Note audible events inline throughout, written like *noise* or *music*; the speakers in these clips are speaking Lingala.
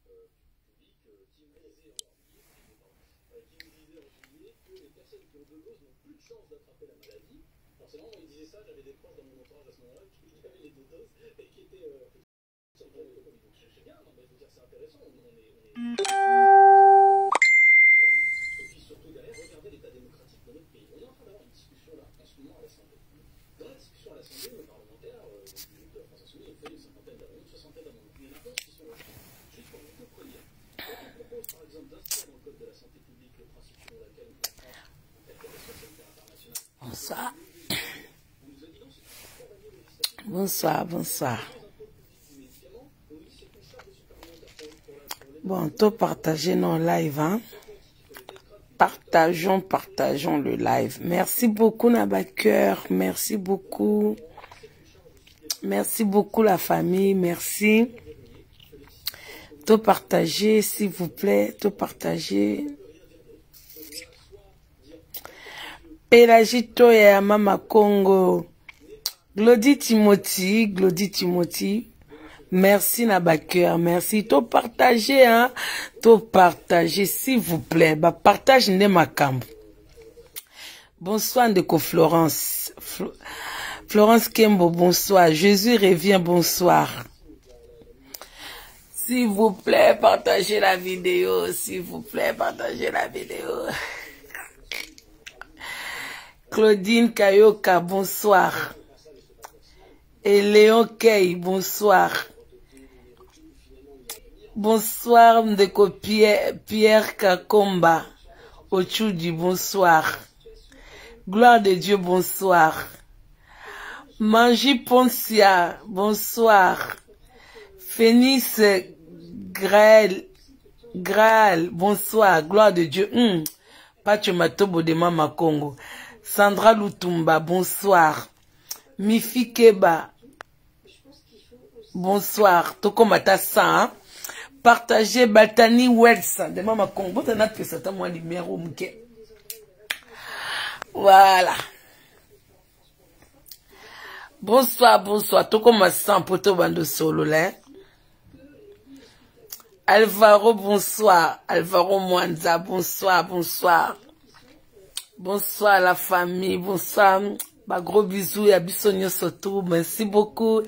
publique qui me disait en juillet que les personnes qui ont deux doses n'ont plus de chance d'attraper la maladie. Forcément, il disait ça, j'avais des proches dans mon entourage à ce moment-là qui avaient les deux doses et qui étaient. c'est bien, mais je veux dire, c'est intéressant. On est, on est... Dans la discussion à l'Assemblée, le parlementaire, euh, de la France Insoumise, il fait Bonsoir. Bonsoir, bonsoir. Bon, tout partager nos lives, hein? Partageons, partageons le live. Merci beaucoup, Nabakœur. Merci beaucoup. Merci beaucoup, la famille. Merci. Tout partager, s'il vous plaît. Tout partager. Pelagito et ya Mama Congo. Glody Timothy, Glody Timothy. Merci Nabakur. merci. Tout partager, hein. Tout partager, s'il vous plaît. Bah, partage ne Bonsoir Ndeko Florence. Florence Kembo, bonsoir. Jésus revient, bonsoir. S'il vous plaît, partagez la vidéo. S'il vous plaît, partagez la vidéo. *laughs* Claudine Kayoka, bonsoir. Et Léon Kay, bonsoir. Bonsoir Mdeko Pierre, Pierre Kakomba. Ochudi, bonsoir. Gloire de Dieu, bonsoir. Manji Poncia, bonsoir. Phénix Grael, Graal, bonsoir. Gloire de Dieu. Mmh. Pacho Matobo de Mama Congo. Sandra Loutumba, bonsoir. Mifi Keba, bonsoir. Toko Matassa, hein? Partagez Batani Wells. Demain, ma Congo, t'en as que ça t'a moins numéro, mouké. Voilà. Bonsoir, bonsoir. Toko Massan, poto bando solo, là. Alvaro, bonsoir. Alvaro Mwanza, bonsoir, bonsoir. Bonsoir la famille, bonsoir. Ba gros bisous ya biso nyonso tout. Merci beaucoup.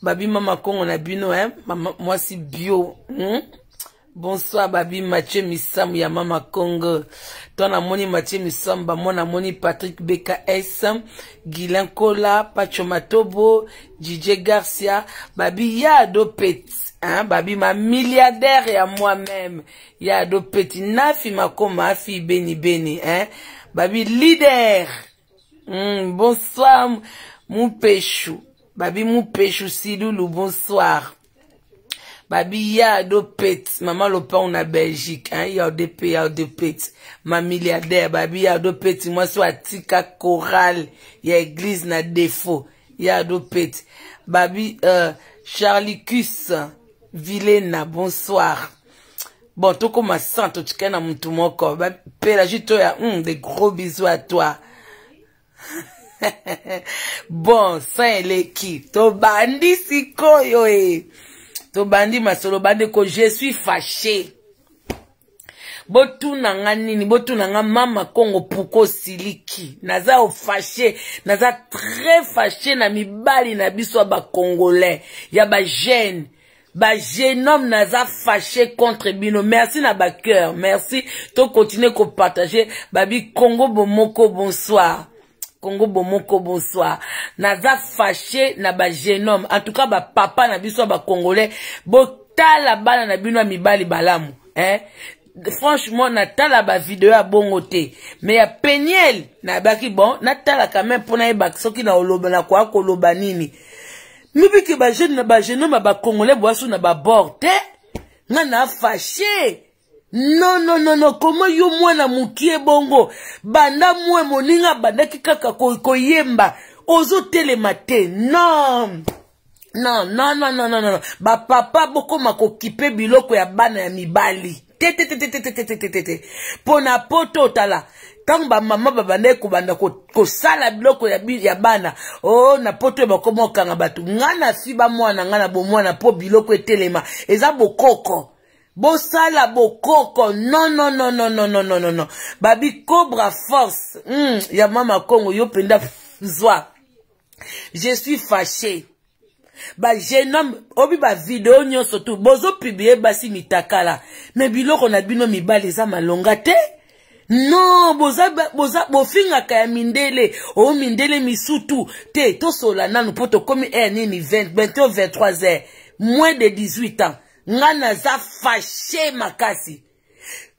Babi mama Kongo na bino hein. Mama, moi si bio. Hmm? Bonsoir babi Mathieu Missam ya mama Kongo. Toi na moni Mathieu Missam, ba mona moni Patrick BKS, Guilain Kola, Pacho Matobo, DJ Garcia, babi Yado Petit. hein, babi ma milliardaire ya moi-même ya do petit nafi makoma afi beni beni hein babi leader mm, bonsoir mupeshu babi mupeshu silulu bonsoir babi ya do pet mama lopango na belgique hein, ya odp ya odpet mamilliardaire babi ya do pet mwasi watika coral ya église na défaut ya do pet babi euh, charlicus vilena bonsoir bon tokóma san totikai na motu moko bapela juste oya mm, de gros biso ya toi *laughs* bon san eleki tobandi sikoyo e eh. tobandi masolo bandeko je suis fâché botuna nga nini botuna nga mama kongo puko osiliki naza ofashe naza tre fashe na mibali na biso ya bakongolais ya bajene bagenome naza fâché contre bino merci na bacœur merci tocontinue kopartage babi congo bomoko bonsoir congo bomoko bonsoir naza fâché na bagenome en tout cas bapapa na biso ya bacongolais botala bana na bino ya mibali balamu eh? franchement natala bavideo ya bongo te me ya peniel nayebaki bon natala quand même mpo nayebaki soki na oloba nakoya koloba nini lobiki bajeune na bagenome ya bacongolais boasu na babord te ngai nafashe nononono komo yo mwana mokie bongo banda mwa moninga abandaki kaka koyemba ozotelema te non non non non non non bapapa bokoma kokipe biloko ya bana ya mibali te te te te te te te te te mpo na po to otala ntango bamama babandaki kobanda kosala biloko ya bana o na po to bakoma okanga bato ngai nasi bamwana ngai na bomwana mpo biloko etelema eza bokoko bosala bokoko non non non non non non non non babi cobra force mm, ya mama kongo yo mpenza zwa je suis fâché bajeune homme obi bavideo nyonso tu bozopiblie basi mitakala me biloko na bino mibali eza malonga te non bofingaka ya mindele oyo mindele misutu te tosola nanu mpo tokómi air nini 21 23 heures moins de 18 ans ngai naza fashe makasi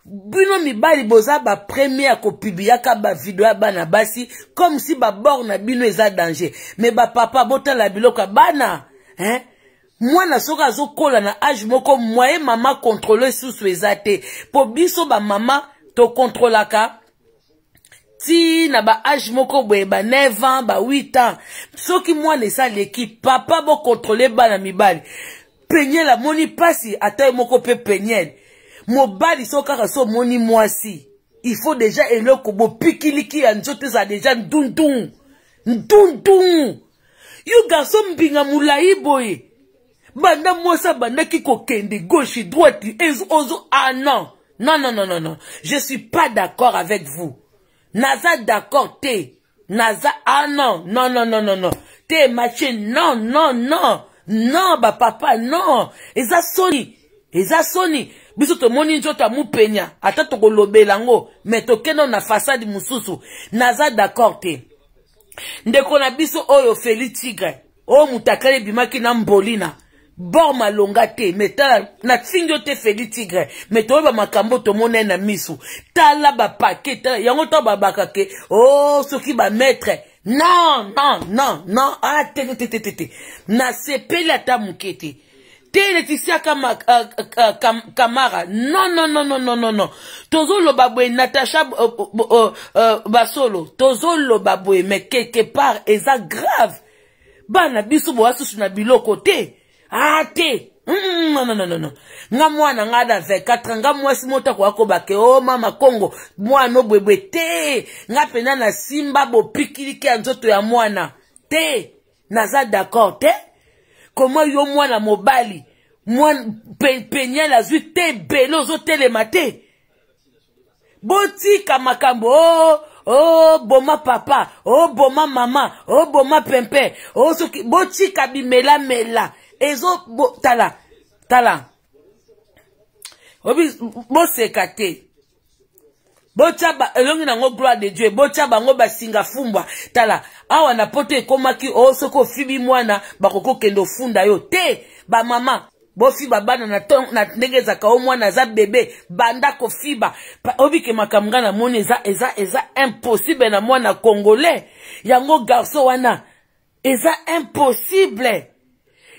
bino mibali boza bapremier ya kopibiaka bavideo ya bana basi comme si babor na bino eza danger me bapapa botala biloko ya bana hein? mwana soki azokola na age moko mwaye mama kontrole susu eza te mpo biso bamama tokontrolaka ti na baage moko boye ba 9 ans ba 8 ans soki mwana esaleki papa bokontrole bana mibali peniel amoni mpasi ata ye moko mpe peniel mobali so kaka so omoni mwasi il faut deja eloko bopikiliki ya nzoto ezala deja ndundu ndundu yo garso mbinga molai boye banda mwasi abandaki kokende gauche droite ezo ozo ah non non non non non non je suis pas d'accord avec vous naza d'accord te naza ah non non non non non non te mache non non non non bapapa non eza soni eza soni biso tomoni nzoto amupenya ata tokolobela yango me tokende na fasade mosusu naza d'accord te ndeko na biso oyo feli tigre oyo moto akali ebimaki na mbolina bor malonga te me tala natingi yo te feli tigre me toyeba makambo tomona na miso tala bapake tala yango to babaka ke o oh, soki bamaître non non non non ah te te te te te nasepeli ata moke te te leticia kama uh, uh, kam, kamara non non non non non non non tozoloba boye natacha uh, basolo tozoloba boye mais quelque part eza grave bana biso boya susu na biloko te a ah, te mm, nonnonono nga mwana nga na 24 nga mwasi motako akobake o mama kongo mwana obwebwe te nga mpena nasimba bopikiliki ya nzoto ya mwana te naza d'accord te koma yo mwana mobali mwana peniel azwi te ebele ozotelema te botika makambo o oh, oh, boma papa o oh, boma mama o oh, boma pempe osoki botika bimelamela ezo bo, tala tala boseka te botya elongi nango gloire de dieu botya bango basinga fumbwa tala awa na poto ekomaki o oh, soki ofibi mwana bakoki okende ofunda yo te bamama bofiba bana na, na ndenge ezaka o mwana aza bebe banda kofiba obike makambo ngai namoni eza eza eza impossible na mwana congolais yango garso wana eza impossible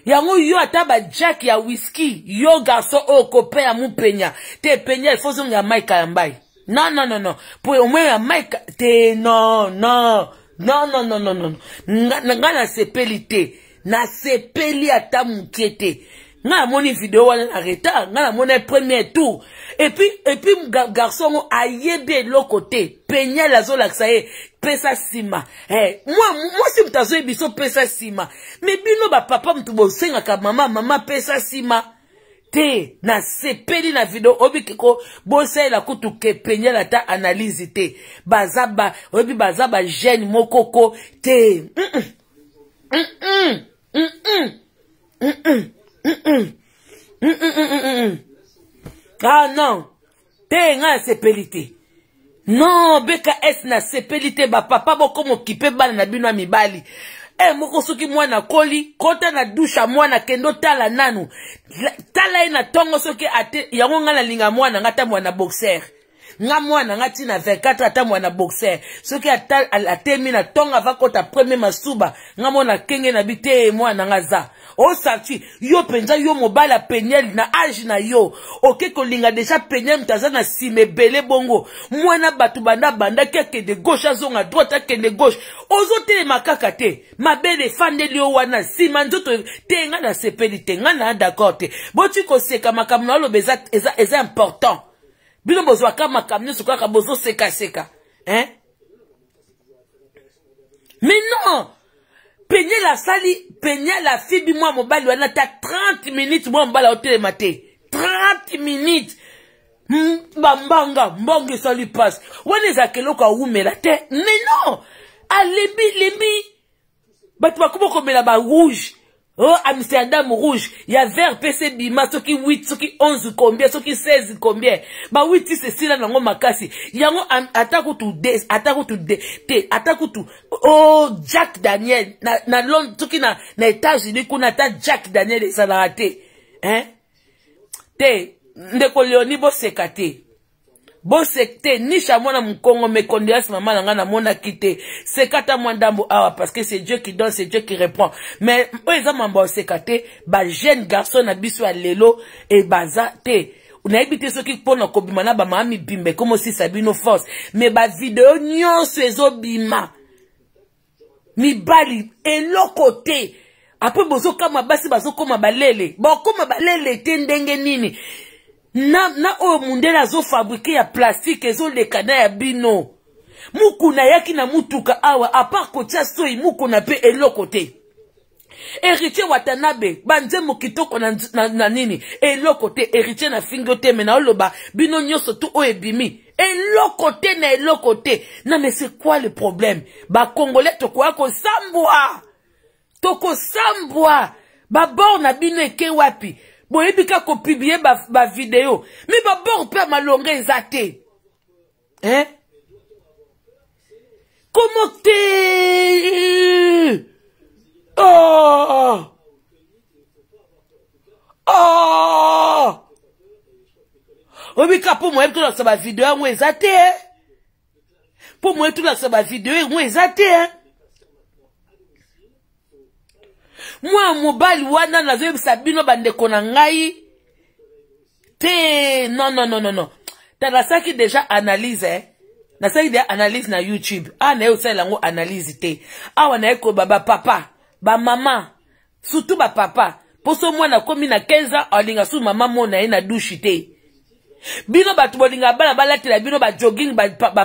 yango yo ata bajack ya wiski yo garso oyo kopea mopenya te penya efozonga mai kalamba ye non non non non po omwea mike te non non non non non non non nga, nga nasepeli te nasepeli ata moke te nga namoni video wana na retard nga namoni premier tour epuis epuis garçon ngo ayebi eloko te peniel azolakisa ye pesa nsima eh, mwasi moto azoyebi so pesa nsima me bino bapapa moto bosengaka mama mama pesa nsima te nasepeli na video oyebi ko bosalela kutu kepenyela ata analyse te baza ba oyebi baza bagene mokoko te ah non te ngai asepeli te non bks nasepeli te bapapa boko mokipe bana na bino ya mibali e moko soki mwana akoli kota na dusha mwana kendo tala nanu tala ye na ntongo soki ate yango ngai nalinga mwana ngai ata mwana boxer nga mwana nga ntina 24 ata mwana boxer soki atemi na ntongo avakota premier masuba nga mona akenge na bi te mwana nga za osarti yo mpenza yo mobala peniel na age na yo oke kolinga deja peniel moto aza na nsima ebele bongo mwana bato banda abandaki akende gauche azonga droite akende gauche ozotelema kaka te mabele efandeli yo wana nsima nzoto te ngai nasepeli te ngai naa d'accord te boti koseka makambo na oloba eza, eza, eza important bino bozwaka makambo nyonso kaka bozosekaseka hein mais non peniel asali penya la fibi mwa mobali wana ta 30 minutes mwa mobali aotelema te 30 minutes bambanga mbongo esali mpasi wana ezalaka eloko awumela te mais non alembi ah, lembi bato bakoma komela barouge o oh, amsterdam rouge ya vert pese bima soki 8 soki 11 combien soki 16 combien bawitisi esila nango makasi yango ata kutu ata kutu te ata kutu o jack daniel na, na londres soki na, na états-unis kuna ata jack daniel ezalaka te hein? te ndeko leoni boseka te boseka te nisha mwana mokongo mekondoyasi mama na ngai namonaki te seka ata mwa ndambo awa parce que c'est dieu qui donne c'est dieu qui répond mais oyo eza mambo yoseka te bajeune garçon na biso ya lelo ebaza te nayebi te soki mpona kobima na bamama mibimba ekomosisa bino force me bavideo nyonso ezobima mibali eloko te apres bozokama basi bazokoma balele bakoma balele te ndenge nini na, na oyo mundele azofabrike ya plastike ezoleka na ya bino muku nayaki na mutuka awa apart kotia soi mukuna mpe eloko te héritier watanabe banzembo kitoko na, na, na nini eloko te héritier na fingo te me naoloba bino nyonso tu oyo ebimi eloko te na eloko te na mais c'est quoi le problème bakongolais tokoya kosambwa tokosambwa babor na bino eke wapi boyebi kaka kopiblie bavideo mi babor mpe ya malonga eza te eh? komo te oh! Ah! Ah! oh! oyebi kaka mpo moyebi tolakisa bavideo yango eza te mpo moyebi tolakisa bavideo yango eza te eh? mwa mobali wana nazoyebisa bino bandeko na ngai te non non non non non ta nasalaki deja analyse eh? nasalaki deja analyse na youtube awa ah, naye osalela yango analyse te awa naye koyeba bapapa bamama surtout bapapa mposo mwana akomi na 15 ans alinga su mama mo na ye na dushi te bino bato bolinga bana balatela bino bajoging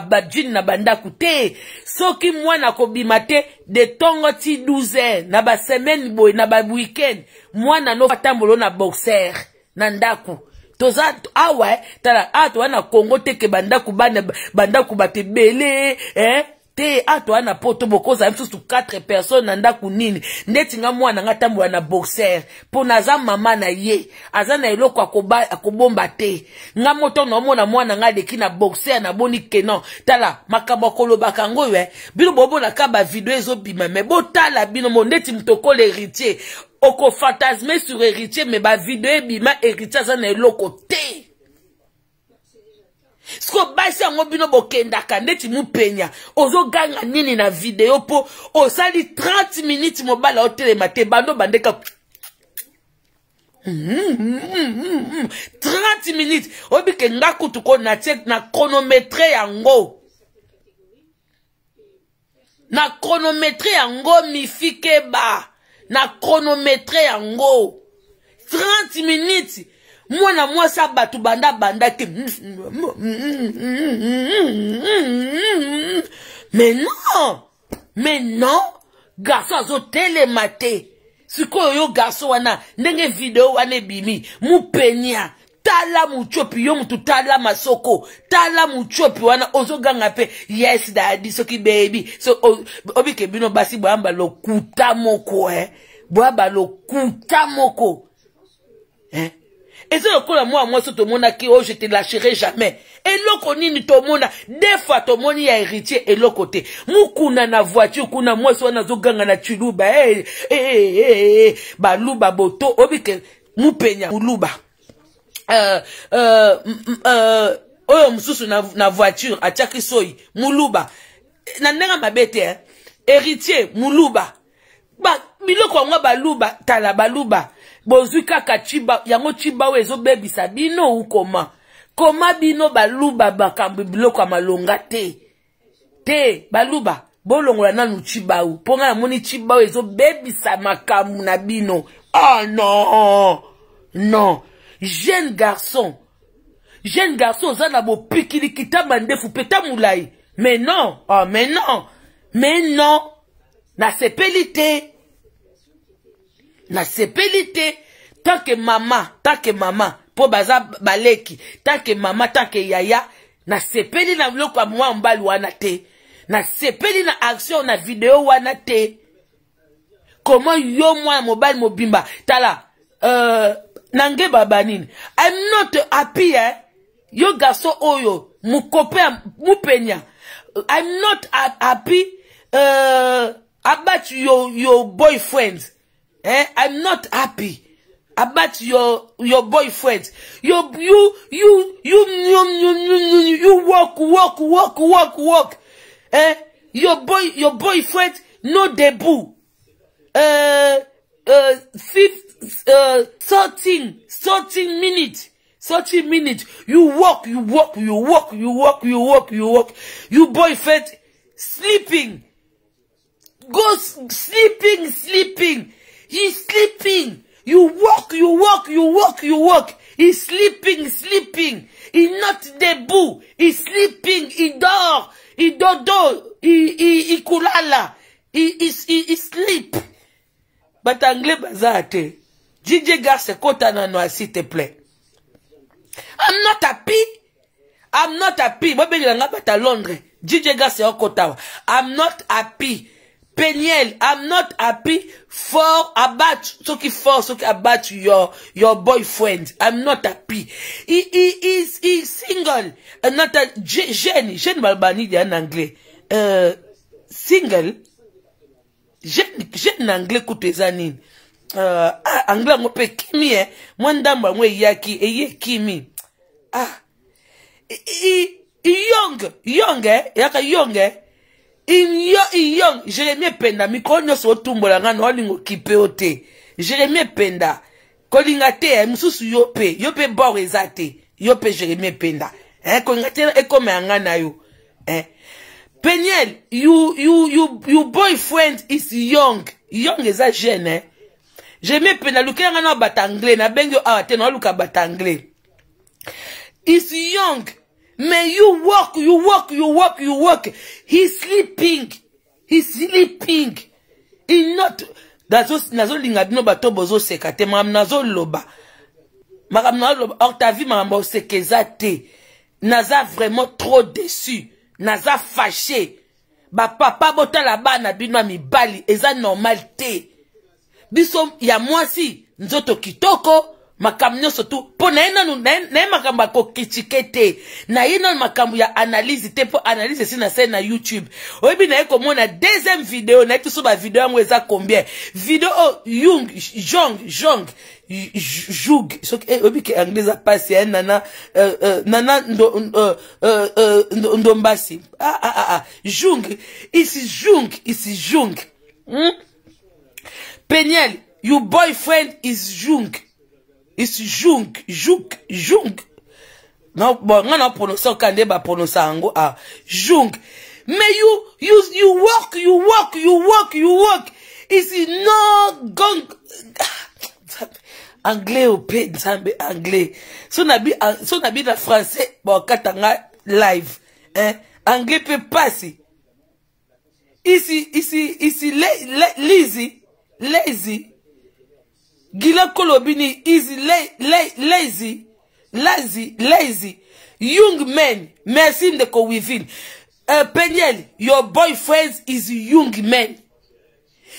bajini na bandako te soki mwana akobima te de ntongo ti 12 heures na basemaine boye na baweekend mwana nofatambola na boxer na ndako toza awa eh, tala awa ah, toza na kongo te ke bandako bana bandako bato ebele eh? te a toyana mpo to bokozala misusu 4 personnes na ndako nini ndeti nga mwana nga tambola na boxer mpo naza mama na ye aza na eloko akobomba te nga moto naomona mwana nga aleki na boxer naboni kenon tala makambo akolobaka yango e eh. bino bomonaka bavideo ezobima me botala bino mo ndeti moto okola héritier okofantasme sur héritier me bavideo ebima héritier aza na eloko te soki obasi yango bino bokendaka ndeti mopenya ozoganga nini na video mpo osali 30 minutes mobala otelema te bando bandeka Mm, mm, mm, 30 minutes oyebi ke nga kutuko na tie na chronometre yango na chronometre yango mifikeba na chronometre yango 30 minutes mwana mwasi abato banda banda te mais non mais non garso azotelema te sikoyo yo garso wana ndenge video wana ebimi mopenia tala mutyopi yo mutu tala masoko tala mutyopi wana ozoganga mpe yes dadi soki bebi so obike bino basi boya balokuta moko e eh? boya balokuta moko eh? eza lokola mwa mwasi tomonaki oyo oh, je te lâcherai jamais eloko nini tomona defa tomoni ya héritier eloko te mokuna na voiture kuna mwasi wana azoganga na chiluba hey, eh, eh, hey, eh, hey, baluba boto obike mopenya moluba euh, euh, euh, oyo uh, uh, uh, mosusu na, na voiture atiaki soi moluba na ndenge mabe te eh? héritier moluba biloko yango baluba tala baluba bozwi kaka chiba yango chiba oyo ezobebisa bino ukoma koma bino baluba bakambo biloko ya malonga te te baluba bolongola nanu chibau mpo ngai namoni chibau ezobebisa makambo na bino oh non non jeune garçon jeune garçon oza na bopikilikita tamba ndefu mpe ta molai mais non oh, mais non mais non nasepeli te nasepeli te tanke mama tanke mama mpo baza baleki tanke mama tanke yaya nasepeli na biloko ya mwa mobali wana te nasepeli na action na video wana te komo yo mwana mobali mobimba tala uh, nange baba nini im not happy eh? yo garso oyo mokope mopenya im not happy uh, about your, your boyfriend eh, I'm not happy about your your boyfriend. You you you you you you you, you walk walk walk walk walk. Eh, your boy your boyfriend no debut. Uh, uh, fifth, uh, 13, 13 minutes. 30 minutes. You walk, you walk, you walk, you walk, you walk, you walk. You boyfriend sleeping. Go sleeping, sleeping. He's sleeping. You walk, you walk, you walk, you walk. He's sleeping, sleeping. He's not debout. He's sleeping. He dort. He dodo. He, he, he kulala. He, he, he, he sleep. But anglais baza te. DJ Garce kota nano s'il te plaît. I'm not happy. I'm not happy. Moi, ben, il y a un à Londres. DJ Garce kota. I'm not happy. Peniel, I'm not happy for about soki for soki about your your boyfriend. I'm not happy. He he is he single. And not a jeune jeune balbani dia en anglais. Euh, single. Jeune jeune anglais kuteza nini? Euh, ah, anglais ngo pe kimi eh. Mwa ndambo ngo eyaki eye kimi. Ah. I, I, young young eh. Yaka young eh. inyo iyo jeremi ependa mikolo nyonso otumbola nga na olinga okipe yo te jeremi ependa kolinga te eh, mosusu yo mpe yo mpe bor eza te yo mpe jeremi ependa eh, kolinga te ekoma yanga na yo eh. peniel you, you, you, you boyfriend is young young eza jeune eh. jeremi ependa lukela nga na bato anglais nabengi yo awa te naoluka bato anglais is young May you work, you work, you work, you work. He's sleeping. He's sleeping. He not. nazolinga bino bato bozoseka te makambo nazoloba makambo nazoloba or ta vie makambo oseka eza te naza vraiment trop déçu naza fâché bapapa botala bana bino ya mibali eza normal te biso ya mwasi nzoto kitoko makambo nyonso tu mpo na ye nanu na ye makambo ya kokritike te na ye nanu makambo ya analyse te mpo analyse esi na se na youtube oyebi na ye komona deuxième video na ye biso bavideo yango eza combien video oyo oh, yung jong jong jug soki eh, oyebi ke anglais eza mpasi ye nana euh, euh, nana ndombasi euh, ah, ah, ah, jung isi jung isi jung hmm? peniel your boyfriend is jung isi jung jung jung na bon nga na prononcer ka nde ba prononcer yango a jung mais you you you walk you walk you walk you walk isi no gong anglais ope nzambe anglais so nabi so nabi na français bakata nga live eh anglais mpe pasi isi isi isi lazy lazy Gila Kolobini is lazy, lazy, lazy, lazy. Young men, merci ko within. Uh, Peniel, your boyfriend is young men.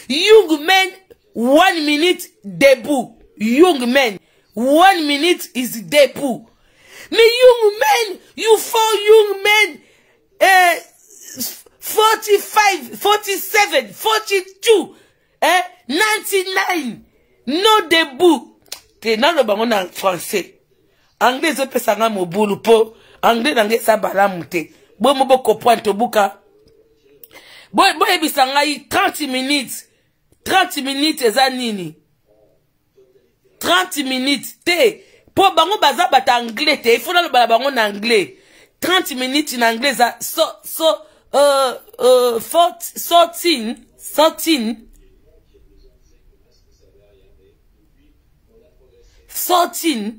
Young men, one minute debut. Young men, one minute is debut. Me young men, you four young men, uh, 45, 47, 42, eh, 99. no debout te naloba ngo na français anglais ezopesa nga mobulu mpo anglais nanga esa balamu te boye mo bocomprendre tobuka boyebisa ngai 30 minutes 30 minutes eza nini 30 minutes te mpo bango baza bato anglais te ifo naloba na bango na anglais 30 minutes na anglais eza so, so, uh, uh, 14, 14, 14 so tini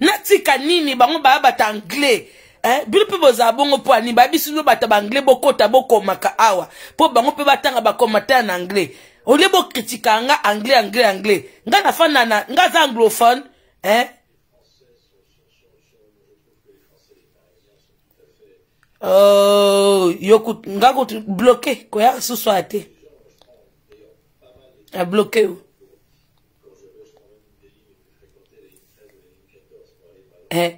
natika nini bango baya bato anglais eh? bino mpe bozala bongo mpo anini bayebi sino bato baanglais bokɔta bokomaka awa mpo bango mpe batanga bakomataya na anglais olie bokritika nga anglais anglais anglais nga na fanda na nga aza anglophone eh? Oh, yoku nga kotu bloke koya susu eh? ate ah, abloke yo eh.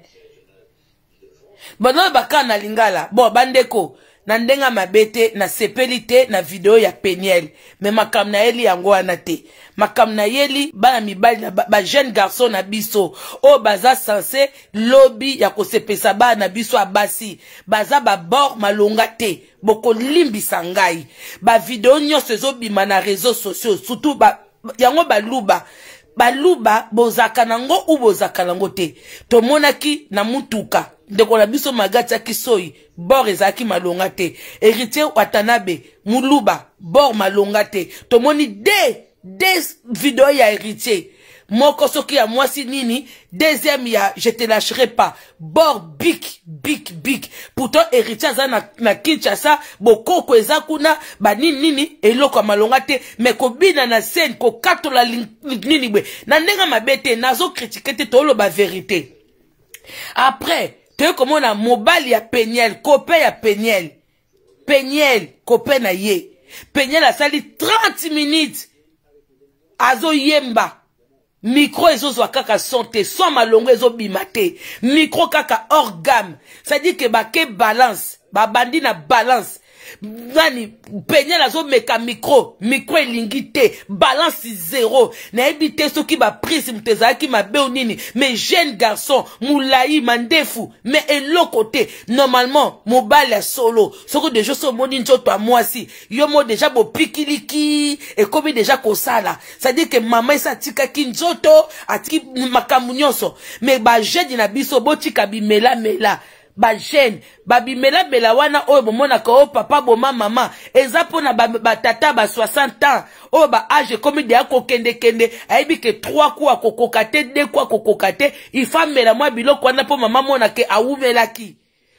bonoyo bakar na lingala bon bandeko na ndenge mabe te nasepeli te na video ya peniel me makambo nayeli yango wana te makambo nayeli bana mibali na bajeune ba garçon na biso oyo baza sanse lobi ya kosepesa bana na biso ya basi baza babord malonga te bokolimbisa ngai bavideo nyonso ezobima na réseau sociaux surtout ba, yango baluba baluba bozaka nango u bozaka nango te tomonaki na mutuka ndeko na biso magati yaki soi bor ezalaki malonga te héritier watanabe muluba bor malonga te tomoni de de video ya héritier moko soki ya mwasi nini deuxième ya je te lâcherai pas bor bik bik bik pourtant héritier aza na, na kinshasa bokoko eza kuna banini nini eloko ya malonga te me kobina na sene kokatola nini bwe na ndenge mabe te nazokritike te tooloba verité après toye komona mobali ya peniel kope ya peniel peniel kope na ye peniel asali 30 minutes azoyemba mikro ezozwa kaka son te so malongo ezobima te mikro kaka hors game c'est-à-dire ke bake balance babandi na balance nani beniel azomeka mikro mikro elingi te balansi zero nayebi te soki baprisme te ezalaki mabe o nini mais jeune garçon molai mandefu mais eloko te normalement mobali ya solo soki deja so omoni nzoto ya mwasi yo mo deja bopikiliki ekomi deja kosala cestadire ke mama esi atikaki nzoto atiki makambo nyonso mais bajeune na biso botika bimelamela bajeune babimelabela wana oyo bomonaka oyo oh, papa boma mama eza mpona batata ba 60 ans oyo baage ekomi deya kokendekende ayebi ke 3 ku akokoka te 2 ku akokoka te ifamela mwa biloko wana mpo mama monake awumelaki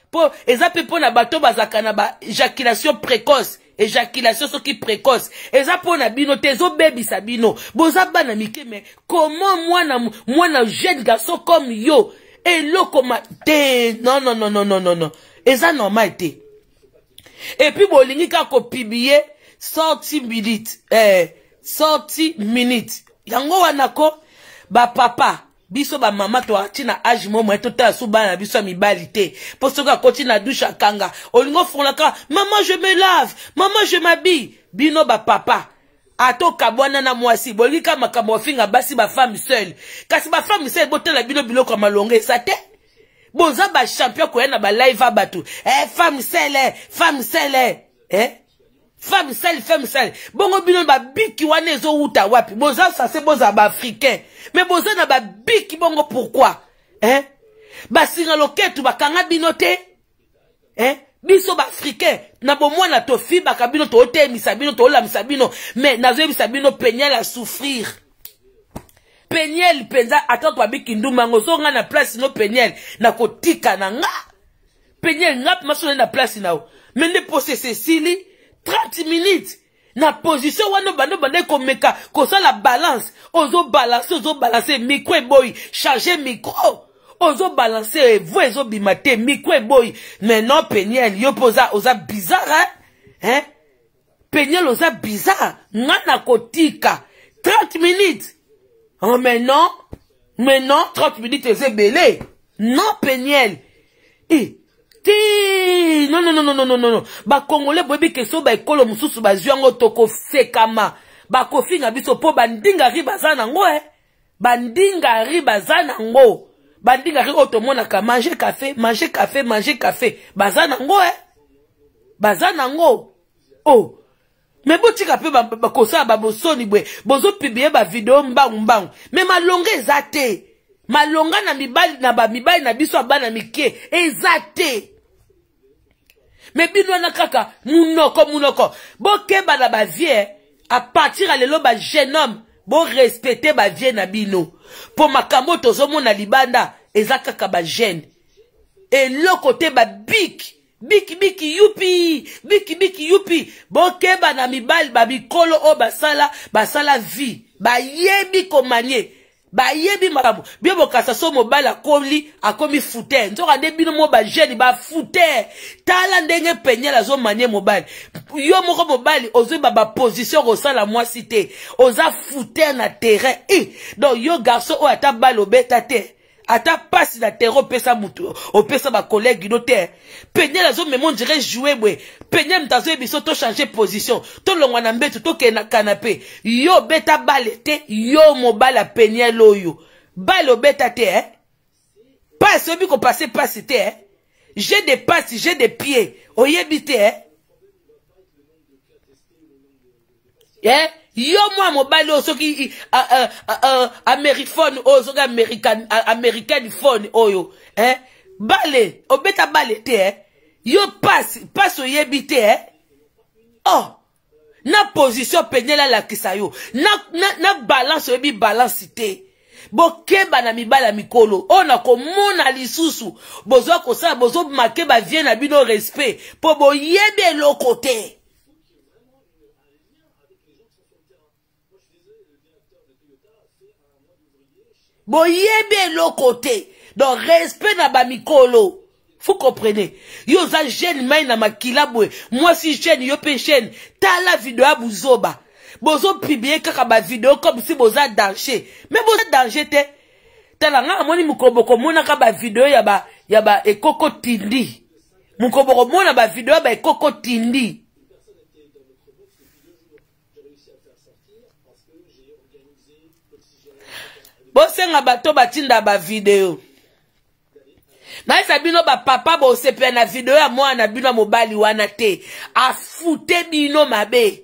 mpo eza mpe mpona bato bazalaka na bajaculation précoce éjaculation soki précoce eza mpona bino te ezobebisa bino boza bana mike me comment mwana mwana jeune garçon comme yo eloko ma te non non non non non non eza normal te epuis bolingi kaka kopibie sorti minute eh, sorti minute yango wana ko bapapa biso bamama toati na age momwe totala so bana na biso ya mibali te mpo soki akoti na dushe akanga olingi ofungolaka mama je me lave mama je mabille bino bapapa atokabwana na mwasi bolingi kaka makambo bafinga basi bafemme seule kasi bafemme seule botala bino biloko ya malonga esa te boza bachampion koya na balive ya bato eh, femme sele femme sele eh? femme sele femme sele bongo bino babiki wana ezowuta wapi boza sase boza baafricain me boza na babiki bongo pourkui eh? basinga loketu bakanga bino te eh? biso baafrikain na bomwana tofibaka bino totemisa bino tolamisa bino me nazoyebisa bino peniel ya souffrir peniel mpenza atako babiki ndumango so ngai na place no peniel nakotika na nga peniel nga mpema so naye na place na yo me nde posese esili 30 minutes na position wana bando bando ekomeka kosala balance ozobalanse ozobalanse mikro eboyi charge mikro ozobalanse voix ezobima te miko eboyi maintenant peniel yo mpo oza bizarre hein? peniel oza bizarre nga nakotika 30 minutes oh, maintenant maintenant 30 minutes eza ebele non peniel eh, te non non non non non non bakongole boyebi ke so baekolo mosusu bazwi yango tokosekama bakofinga biso mpo bandingari baza nango e eh? bandingari baza nango bandingaki oyo tomonaka mange kafe mange kafe mange kafe baza nango e eh? baza nango o oh. me botika mpe bakosala babosoni boye bozopiblie bavideo mbangumbangu me malonga eza te malonga na mibali na bamibali na biso ya bana mike eza te me bino wana kaka munoko munoko bokeba na bavie eh. apartir ya lelo bajeune homme borespecte bavie na bino mpo makambo tozomona libanda eza kaka bagene eloko te babiki bikibiki yupi bikibiki yupi bokeba na mibali bamikolo oyo basala basala vi bayebi komanie bayebi makambo bie bokasa so mobali akoli akomi fute nzoka nde bino mo bajeune bafute tala ndenge penyele azomanie mobali yo moko mobali ozoyeba baposition kosala mwasi te oza fute na terrain e donc yo garso oyo ata bali obeta te ata mpasi na tere opesa motu opesa bakolege no te peniel azomema ondire joue boye peniel moto azoyebi so tochange position tolongwa na mbetu tokende na kanape yo obeta bale te yo mobali ya peniel oyo bale obeta te eh? pasi oyebi kopase pasi te eh? j'ai des passes j'ai des pieds oyebi te eh? eh? yo mwa mobali oyo oh, soki ameriphone oyo oh, soki americaine phone oyo oh, eh? bale obeta bale te eh? yo pasi pasi oyebi te eh? oh na position pene lalakisa yo na, na, na balance oyebi balance te bokeba na mibali ya mikolo oyo na komona lisusu bozwa kosala bozomake bavie na bino respect mpo boyebi eloko te boyebi eloko te donc respect na bamikolo vous comprenez yo oza jeune mai na makila boye mwasi jeune yo mpe jeune tala video ya bozoba bozopiblie kaka bavideo comme si boza danger me boza danger te tala nga amoni mokolo bokomonaka bavideo ya ba ya baekoko tindi mokolo bokomona bavideo ya baekoko tindi bosenga bato batinda bavideo nayesa bino bapapa bosepela na video ya mwana bino ya mobali wana te afute bino mabe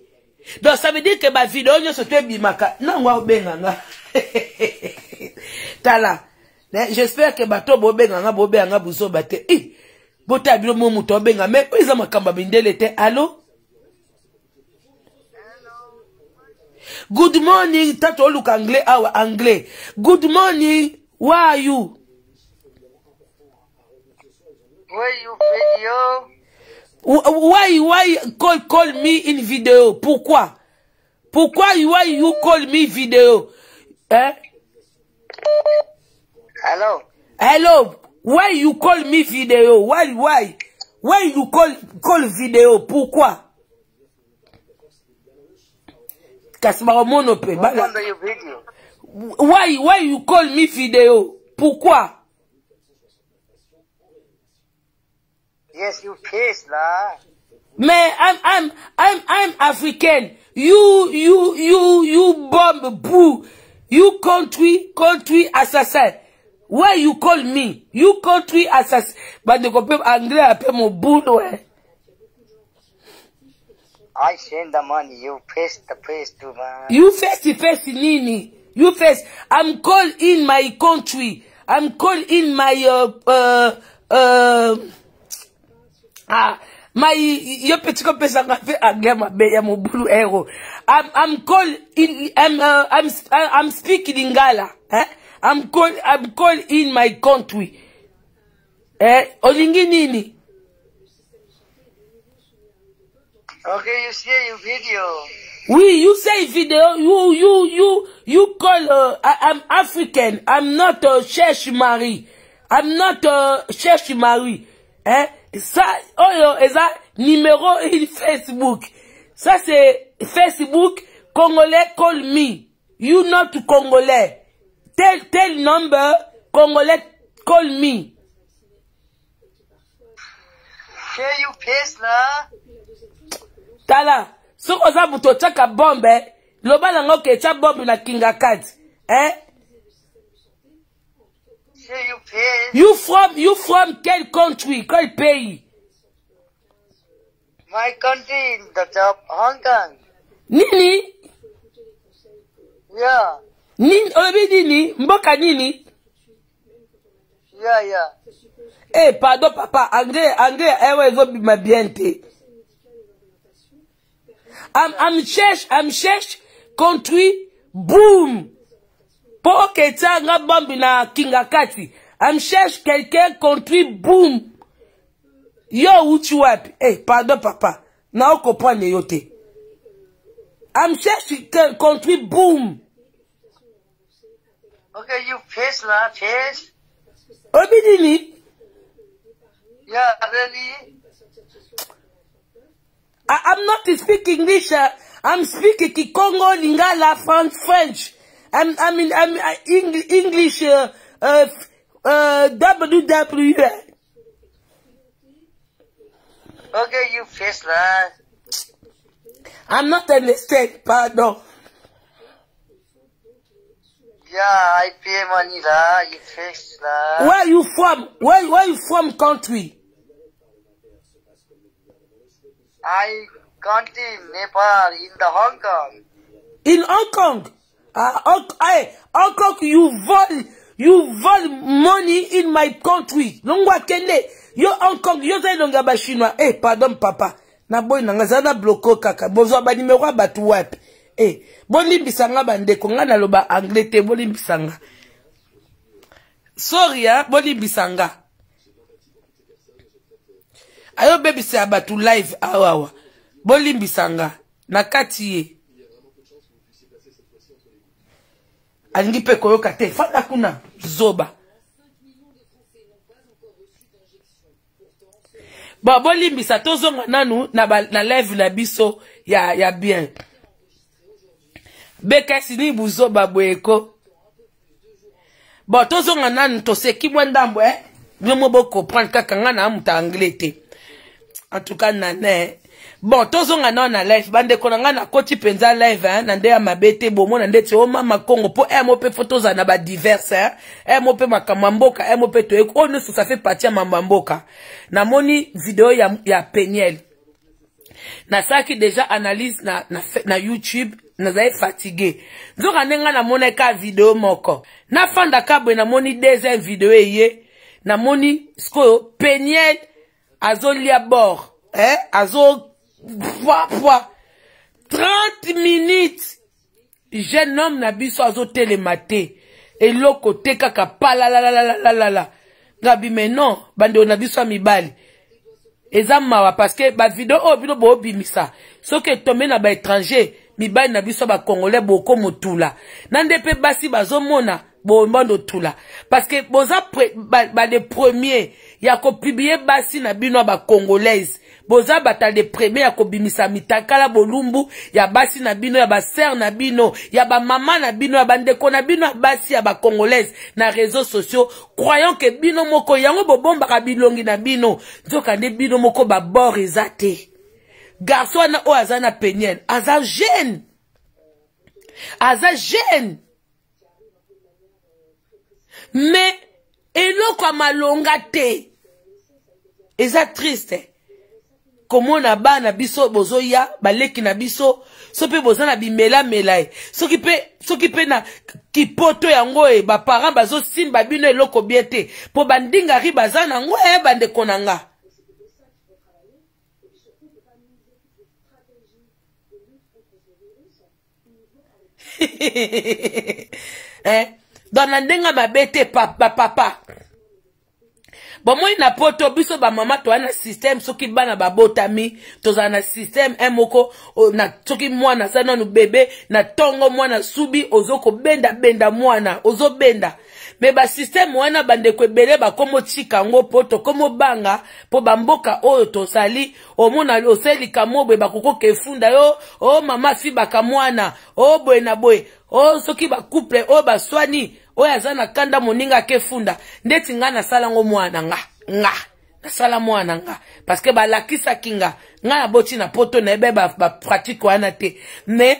donc ça veut dire ke bavideo nyonso toebimaka nango abenganga *laughs* tala j'espère ke bato bobenganga bobenganga buzoba te i botala bino mo moto obenga me oyo eza makambo ya mindele te alo Good morning, tatu look anglais, our anglais. Good morning, where are you? Where you video? Why, why call call me in video? Pourquoi? Pourquoi why you call me video? Eh? Hello. Hello. Why you call me video? Why why? Why you call call video? Pourquoi? Kasmara Mono peut. Why, why you call me video? Pourquoi? Yes, you face lah. Mais I'm, I'm, I'm, I'm African. You, you, you, you bomb boo. You country, country assassin. Why you call me? You country assassin. But the people anglais appellent mon boule, eh. ouais. I send the money. You face the face to man. You face the face Nini. You face. I'm called in my country. I'm called in my uh uh uh. my your petit ko pesa nga fe Be mabe ya mobulu ero i'm i'm called in i'm uh, i'm uh, i'm speaking lingala eh i'm called i'm called in my country eh olingi nini Okay, you see a video. Oui, you say video. You you you you call. Uh, I, I'm African. I'm not a uh, church Marie. I'm not a uh, church Marie. Eh? Ça, oyo, oh, eza numéro in *laughs* Facebook. Ça c'est Facebook Congolais call me. You not Congolais. Tell tell number Congolais call me. Can you paste là? tala soki oza moto otyaka bombe loba nango ke etya bombe na kinga kadi eh? you from you from quel country quel pays my country in the top hong kong nini yeah. nini olobi nini mboka nini yeah, yeah. e eh, hey, pardon papa anglais anglais ewa eh, ezobima bien te eh. amchurch amchurch country boom mpo oketianga bombi na kinga kati amchurch quelqu'un country boom yo uti wapi eh pardon papa na okomprendre yo te amchurch country boom Okay, you face na face. Obi dini? Yeah, really. I'm not speaking English. Uh, I'm speaking Kikongo, Lingala, French, French. I'm, I'm in I'm uh, English, uh, uh, uh, WWF. E. Okay, you face lie. I'm not understand. pardon. Yeah, I pay money, la. You face lie. Where you from? Where, where you from, country? I can't in Nepal, in the Hong Kong. In Hong Kong? Uh, Hong, I, Hong Kong, you vol, you vol money in my country. Longwa kende, yo Hong Kong, yo zai longa ba chinois. Eh, hey, pardon papa. Na boy na ngaza na bloko kaka. Bozwa ba numero ya batu wapi. Eh, hey, bolimbisa nga bandeko nga naloba anglais te bolimbisa nga. Sorry ya, ah, bolimbisa nga. ayobebisa bato live awa awa bolimbisa nga na kati ye alingi mpe koyoka te fanda kuna zoba ba bolimbisa tozonga nanu na, ba, na live na biso ya, ya bien bekesini buzoba boyeko bon tozonga nanu toseki mwa ndambo eh? bino mo bokomprendre kaka nga na amuta anglais te en tout cas nane bon tozonga nao na live bandeko na ngai nakoti mpenza live hein, na nde ya mabe te bomona nde ti omama oh, kongo mpo emo eh, mpe fo tozala na badiverse hein? emo eh, mpe makambo ya mboka emo eh, mpe toyeki oyo oh, nyonso safe parti ya mambo ya mboka namoni video ya, ya peniel nasalaki deja analyse na, na, na youtube nazali fatigue nzoka nde ngai namonaka video moko nafandaka boye namoni deuxième video eye namoni sikoyo peniel azolia bord eh? azo pwa pwa 30 minutes jeune homme na biso azotelema te eloko te kaka palalalalala nga bime non bandeko na biso ya mibali eza mawa parceke bavideo oyo bino boobimisa soki etombe na baétranger mibali na biso bacongolais boko motula na nde mpe basi bazomona bomba ndotula parceke boza ba, ba de premier ya kopribie basi na bino ya bacongolaise boza bata de premier ya kobimisa mitakala bolumbu ya basi na bino ya basere na bino ya bamama na bino ya bandeko na bino ya basi ya bacongolaise na réseau sociaux croyant ke bino moko yango bobombaka bilongi na bino nzoka nde bino moko babor eza te garso wana oyo aza na peniel aza jeune aza jeune mais biloko ya malonga te eza triste komona bana biso bozoya baleki na biso so mpe boza na bimelamela e soki mpe soki mpe na kipoto yango e baparent bazosimba bino eloko bie te mpo bandingari baza nango e eh, bandeko na nga *laughs* eh? don na ndenge mabe te bapapa pa, pa. bomoni na poto biso bamama toza na systeme soki bana babotami tozala na systeme e moko soki mwana aza nanu bebe na ntongo mwana subi ozo kobendabenda mwana ozobenda me basysteme wana bandeko ebele bakomotika yango mpo tokomobanga mpo bamboka oyo tosali omona oselika mo boye bakokoka efunda yo o mama afibaka mwana o boye na boye o soki bacouple oyo baswani oyo aza na kanda moninga akefunda ndeti ngai nasala yango mwana nga nga nasala mwana nga parceke balakisaki nga ngai naboti na poto nayebe bapratike wana te mais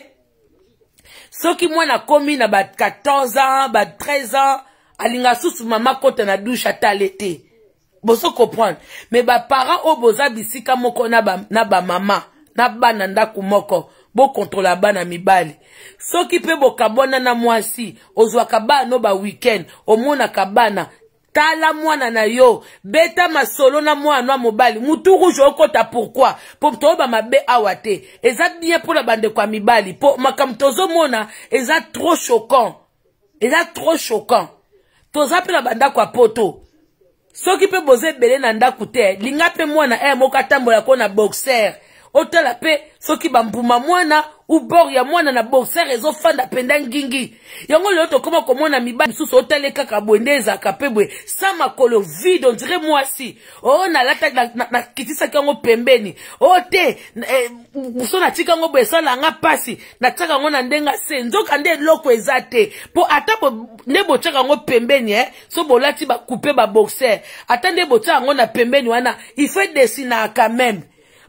soki mwana akomi na ba 14 ans ba 13 ans alinga susu mama kota na douche ata ale te bozo comprendre me baparent oyo boza bisika moko na bamama ba na bana ndako moko bokontrola bana mibali soki mpe bokabwana na mwasi ozwaka bana ba weekend omonaka bana tala mwana na yo beta masolo na mwana mobali mutu rouge okota pourkui mpo toyoba mabe awa te eza bien mpona bandeko ya mibali mpo makambo tozomona eza trop choquant eza trop choquant toza mpe na bandako ya poto soki mpe boza ebele na ndako te linga mpe mwana e moko atambola ko na boxer otala mpe soki bambuma mwana ubor ya mwana na borsere ezofanda mpenza ngingi yango lelo tokóma komona mibali mosusu otali e kaka boye nde ezalaka mpe boye sa makolo vide ondire mwasi o nakitisaki yango pembeni o te eh, so natika yango boye esalanga mpasi natiaka yango na ndenge se nzoka nde eloko eza te mpo eh, ata nde botiaka yango pembeni e so bolati bakupe baborsere ata nde botiaka yango na pembeni wana ife desina quand même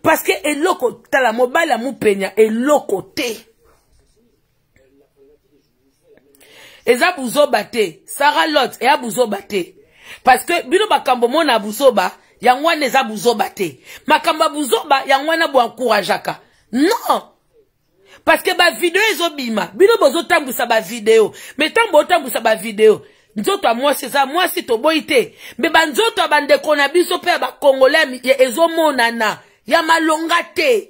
parce que eloko tala mobali amopenya eloko te eza buzoba te sara lot eya buzoba te parce que bino makambo mona ya buzoba yango wana eza buzoba te makambo ya buzoba yango wana boankourageaka non parce que bavideo ezobima bino bozotambwisa bavideo me ntango bozotambwisa bavideo nzoto ya mwasi eza mwasi toboyi te me banzoto ya bandeko na biso mpe ya bakongole ezomonana ya malonga te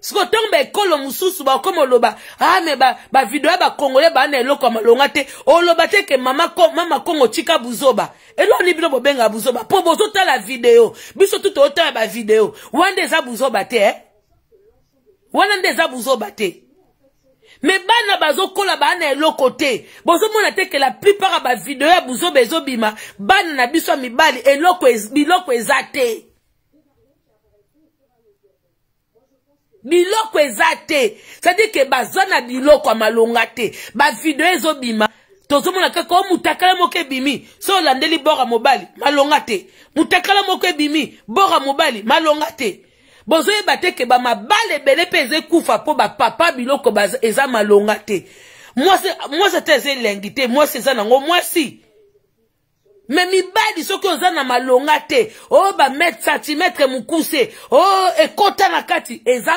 sikoyo ntongo baekolo mosusu bakoma oloba ame ah, bavideo ya bakongole baa na eloko ya malonga te oloba te ke mama kongo tika buzoba eloni bino bobengaka buzoba mpo bozotala video biso tu tootala bavideo wana nde eza buzoba te eh? wana nde eza buzoba te me bana bazokola baa na eloko te bozomona te ke la plupart ya bavideo ya buzoba ezobima bana na biso ya mibali biloko eza te biloko eza te cetadire ke baza na biloko ya malonga te bavideo ezobima tozomona kaka o moto akala moko ebimi so olandeli bora mobali malonga te moto akala moko ebimi bora mobali malonga te bozoyeba te ke bamabale ebele mpe eza ekufa mpo bapapa biloko eza malonga te mwasi ata eza elengi te mwasi eza nango mwasi mi mibali soki oza na malonga te oyo et mukuse, O e kota na kati eza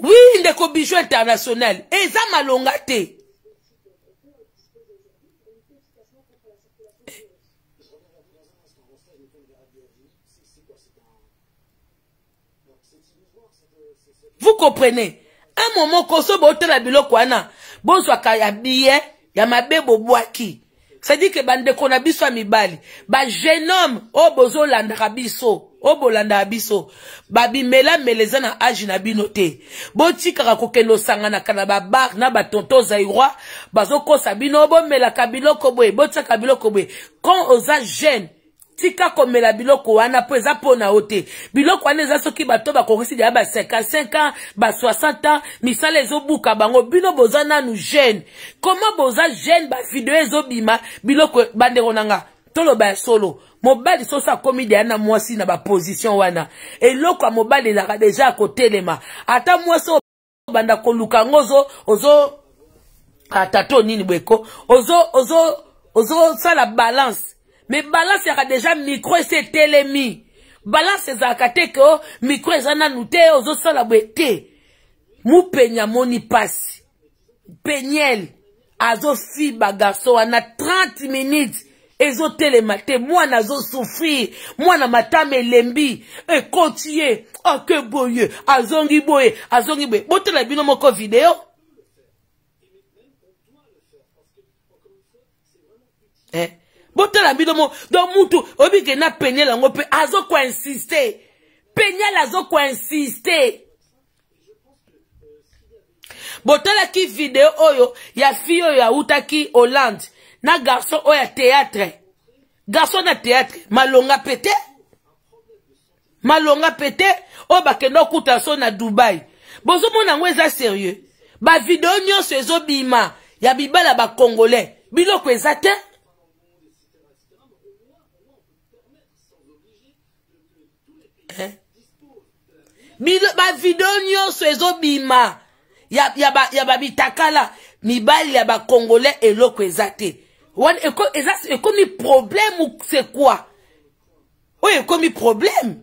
Oui, il ndeko bijou international eza malonga te vous comprenez un moment koso botala biloko wana bozwaka ya biye ya mabe bobwaki cestadire ke bandeko na biso ya mibali bajeune homme oyo bozolandaka biso oyo bolandaka biso babimelamela eza na age na bino te botikaka kokende osanganaka na babar na batonto zairoi bazokosa bino bomelaka biloko boye botiaka biloko boye quand oza jeune tika komela biloko wana mpo eza mpo na yo te biloko wana eza soki bato bakokisi deya ba 55 ans ba 60 ans misala ezobuka bango bino boza nanu jeune koma boza jeune bavideo ezobima biloko bandeko na nga toloba ya solo mobali soso akomi deya na mwasi na baposition wana eloko ya mobali elaka deja ya kotelema ata mwasi obanda koluka yango ozo ozo ata to nini bweko ozo ozo ozosala balance me balance yaka deja micro esetelemi balance ezalaka te ke o oh, micro eza nanu te ozosala boye te mopeni amoni mpasi peniel azofi bagarso wana 30 minutes ezotelema te mwana azosufrir mwana matama elembi ekoti ye ake oh, boye azongi boye azongi boye botala bino moko video eh? botala mbino mo don mutu oyebike na peniel yango mpe azokoinsiste peniel azokoinsiste botalaki video oyo ya fille oyo awutaki hollande na garçon oyo ya théâtre garçon na théâtre malonga mpe te malonga mpe te oyo bakenda okuta so na dubai bozomona yango eza sérieux bavideo nyonso ezobima ya bibala bacongolais biloko eza te bavideo nyonso ezobima ya, ya, ba, ya babitakala mibali ya bacongolais eloko eza te wana eza ekomi problème c'est quoi oyo ekomi problème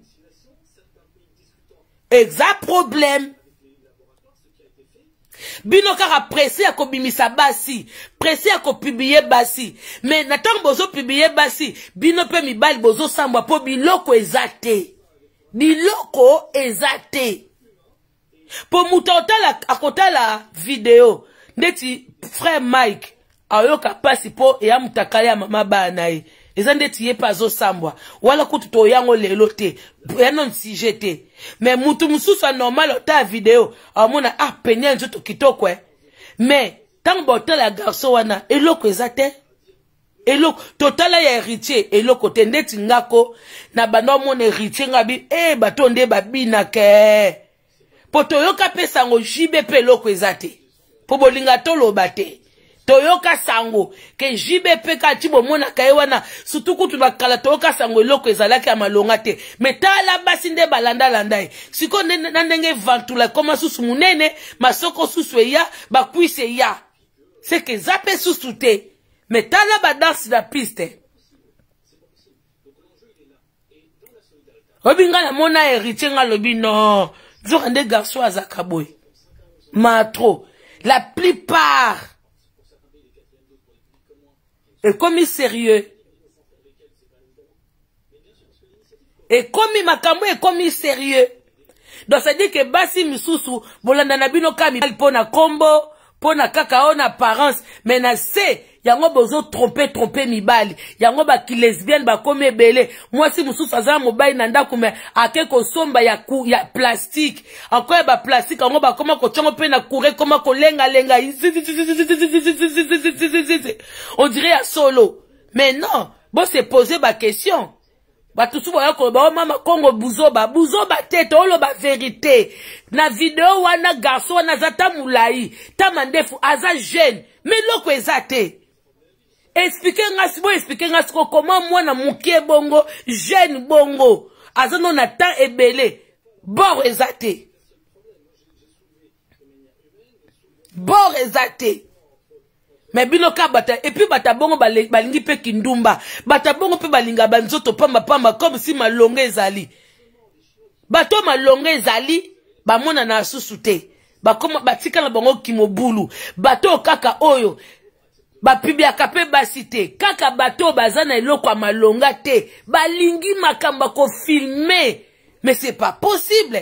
eza problème bino kaka presse ya kobimisa basi presse ya kopiblie basi me na ntango bozopiblie basi bino mpe mibali bozosambwa mpo biloko eza te biloko eza te mpo moto akotala video ndeti frère mike ayoka mpasi mpo eya moto akala ya mama bana na ye eza ndeti ye mpe azosambwa wala kutu toyango lelo te ya non sujet te me motu mosusu anormal otala video aomona ah pene ya nzoto kitoko e eh. me ntango baotala ya garso wana eloko eza te eloko totala ya héritier eloko te ndeti ngako na banda omona héritier nga bi e bato nde babinake eh. mpo toyoka mpe sango jibe mpe eloko eza te mpo bolinga toloba te toyoka sango ke jibe mpe kati bomonaka ye wana surtout kutu na kala toyoka sango eloko ezalaki ya malonga te me tala basi nde balandalanda ye sikoyo na ndenge vantula ekoma susu monene masoko susu eya bakwisi eya seke eza mpe susu te me tala badanse na piste oyebi ngai namona héritier ngai alobi non nzoka nde garso azaka boye matro la plupart ekomi sérieux ekomi makambo ekomi sérieux donc cedire ke basi misusu bolanda na bino ka mibali mpo na nkombo mpo na kaka oyo na parence mais na se yango bozotrompe trompe mibali yango bakilesbienne bakomi ebele mwasi mosusu aza na mobali na ndako me ake kosomba ya, ku, ya plastike akoya baplastike yango bakoma kotyongo mpe na coure ekoma kolengalenga on dirait ya solo mais non bosepose baquestion bato su boya koloba o mama kongo buzoba buzoba te tooloba verité na video wana garso wana aza ta molai ta mandefu aza jeune meloko eza te explike nga si boexplike nga siko koma mwana moke bongo jeune bongo aza no na temps ebele bor eza te bor eza te me bino kaka bato epui bato abongo balingi mpe kindumba bato abongo mpe balingaka banzoto pambapamba comme si malonge ezali bato malonge ezali bamona na susu te bakoma batikala bango kimobulu bato kaka oyo bapibiaka mpe basi te kaka bato baza na eloko ya malonga te balingi makambo ya kofilme mais c'est pas possible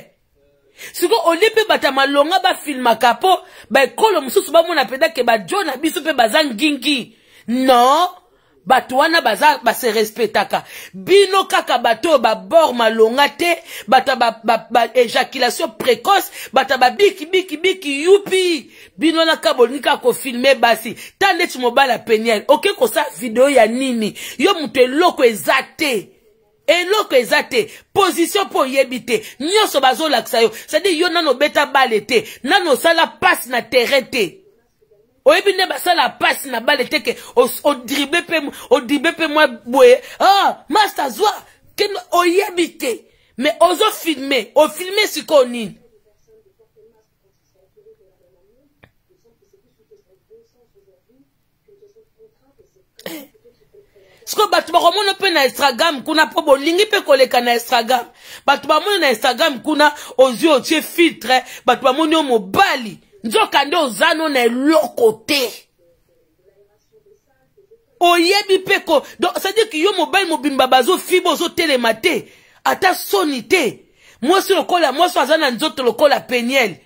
siko olie mpe bato ya malonga bafilmaka mpo baekolo mosusu bamona mpendake bajo na biso mpe baza ngingi non bato wana baza base respectaka bino kaka bato oyo babor malonga te bato ya baéjaculation ba, ba, précoce bato ya babikibikibiki yupi bino naka bolingi kaka kofilme basi ta neti mobala peniel oke kosala video ya nini yo moto eloko eza te eloko eza te position mpo oyebi te nyonso bazolakisa yo cestadire yo nano obeta bale te nano osala mpasi na terrain te oyebi nde basala pasi na bale teke odrible mpe odrible mpe mwa boye ah master zwa kende oyebi te me ozofilme ofilme sikoyo nini eh, sikoyo bato bakomona mpe na instagram kuna mpo bolingi mpe koleka na instagram bato bamoni na instagram kuna ozwi otie filtre bato bamoni yo mobali nzoka nde oza no na eloko te oyebi mpe ko sadike yo mobali mobimba bazofiba ozotelema te ata soni te mwasi lokola mwasi aza na nzoto lokola peniele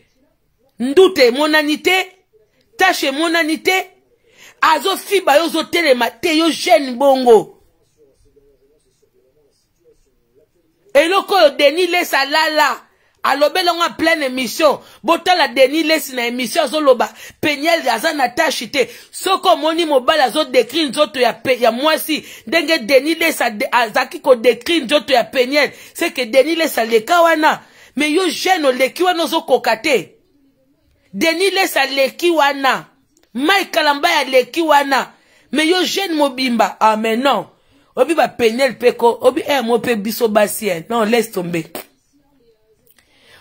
ndute emonani te tashe emonani te azofiba yo ozotelema te yo jeune bongo eloko oyo deni lesa lala alobelango a pleine émission botala deni lesi na émission azoloba peniel aza na tashi te soki omoni mobali azodekri nzoto ya, pe, ya mwasi ndenge deni lesi azalaki kodekri nzoto ya peniel seke deni lesi aleka wana me yo jeune oleki wana ozokoka te deni lesi aleki wana mai kalamba yaleki wana me yo jeune mobimba ah mais non obi bapeniel mpe ko obi emo eh, mpe biso basi ye eh. non lese tombe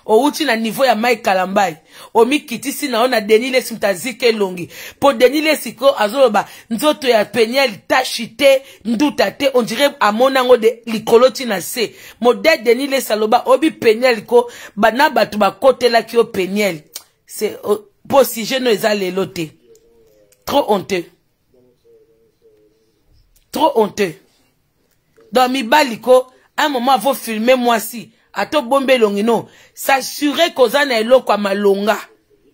outi na niveau ya mai kalambai omikitisi na yo na deni lesi moto azika elongi mpo deni lesi ko azoloba nzoto ya peniel tashi te nduta te ondire amona yango de likolo ti na se modele deni lesi aloba oyebi peniel ko na bato bakotelaki yo peniel mpo sujet no eza lelo te trop honteux trop honteux donc mibali ko un moment avo filme mwasi ata obomba elongi no sasure koza na eloko ya malonga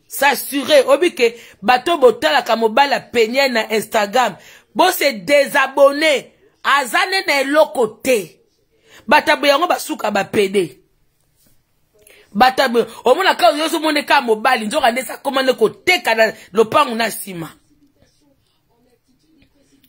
sasure oyebi ke bato botalaka mobala penye na instagram bose desabone aza nde na eloko te batabo yango basuka bapede batabo omona kaka yo ozomone kaka mobali nzoka nde sakoma nde koteka na lopango na nsima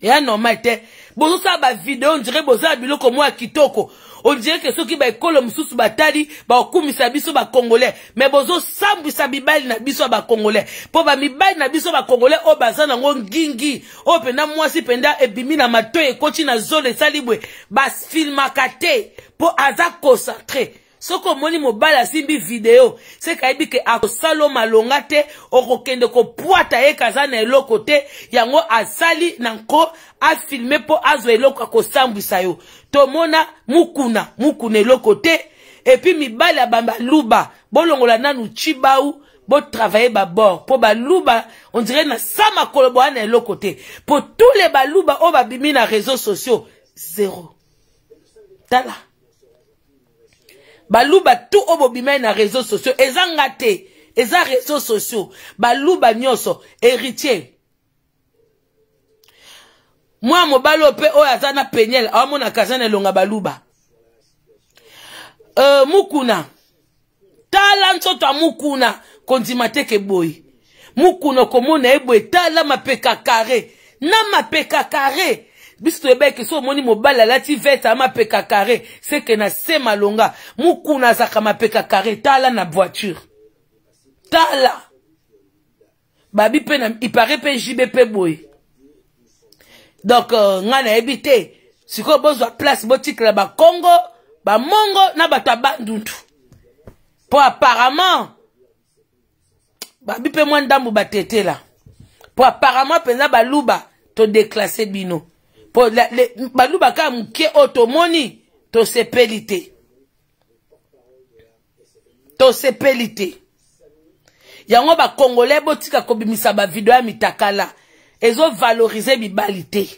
eya normal te bozosala bavideo ondire bozala biloko moko ya kitoko odire ke soki baekolo mosusu batali baokumisa biso bakongolais me bozosambwisa mibali na biso ya bakongolais mpo bamibali na biso bakongolais oyo baza nango ngingi oyo mpenda mwasi mpenda ebimi na matoi ekoti na zolo esali bwe bafilmaka te mpo aza concentre soki omoni mobali asimbi video seke ayebi ke akosala malonga te okokende kopwata ye kaza na eloko te yango asali na nko afilme mpo azwa eloko akosambwisa yo tomona mukuna mukuna eloko te epui mibali ya bamaluba bolongola nanu cibau botravaille babord mpo baluba ondire na sa makolo boya na eloko te mpo tule baluba oyo babimi na réseau sociaux zero tala baluba tu oyo bobimai na réseau sociaux ezanga te eza réseau sociaux baluba nyonso héritier mwa mobali mpe oyo aza na peniel aomonaka aza na elonga baluba euh, mukuna tala nzoto ya mukuna kondima teke boye mukuna okomona eboye tala mapeka kare na mapeka kare biso toyebaki so omoni mobali alati vete ya mapeka kare seke na se malonga mokuna azaka mapeka kare tala na voiture tala babi mpe na ipare mpe jibe mpe boye donk uh, ngai nayebi te sikoyo bozwa place botikela bakongo bamongo na bato ya bandundu mpo apparemment babi mpe mwa ndambo batetela mpo apparemment mpenza baluba todeklase bino mpo balubaka moke oyo tomoni tosepeli te tosepeli te yango bakongolai botika kobimisa bavideo ya mitakala ezovalorize mibali te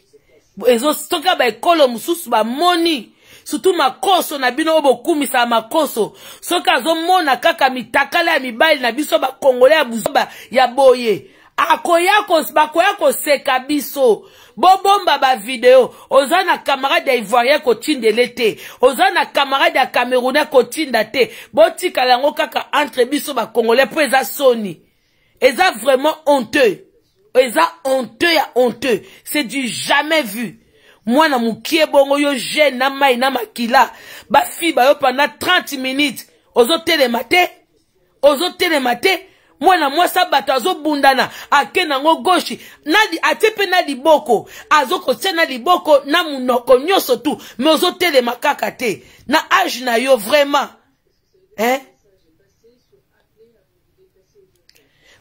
ezosoka baekolo mosusu bamoni sutu makoso na bino oyo bokumisaka makoso soki azomona kaka mitakala ya mibali na biso bakongolai ya buzoba ya boye akoya bakoya koseka biso bobomba bavideo oza na kamarade ya ivoirien kotindele te oza na kamarade ya camerounais kotinda te botikala yango kaka entre biso bacongolais mpo eza soni eza vraiment honteux eza honteux ya honteux c'est du jamais vu mwana mokie bongo yo jeune na mai na makila bafi bayo pendant 30 minutes ozotelema te ozotelema te mwana mwasi bato azobundana ake nango goshi atie mpe na liboko azokotia na liboko na monoko nyonso tu me ozotelema kaka te na age na yo vraiment eh?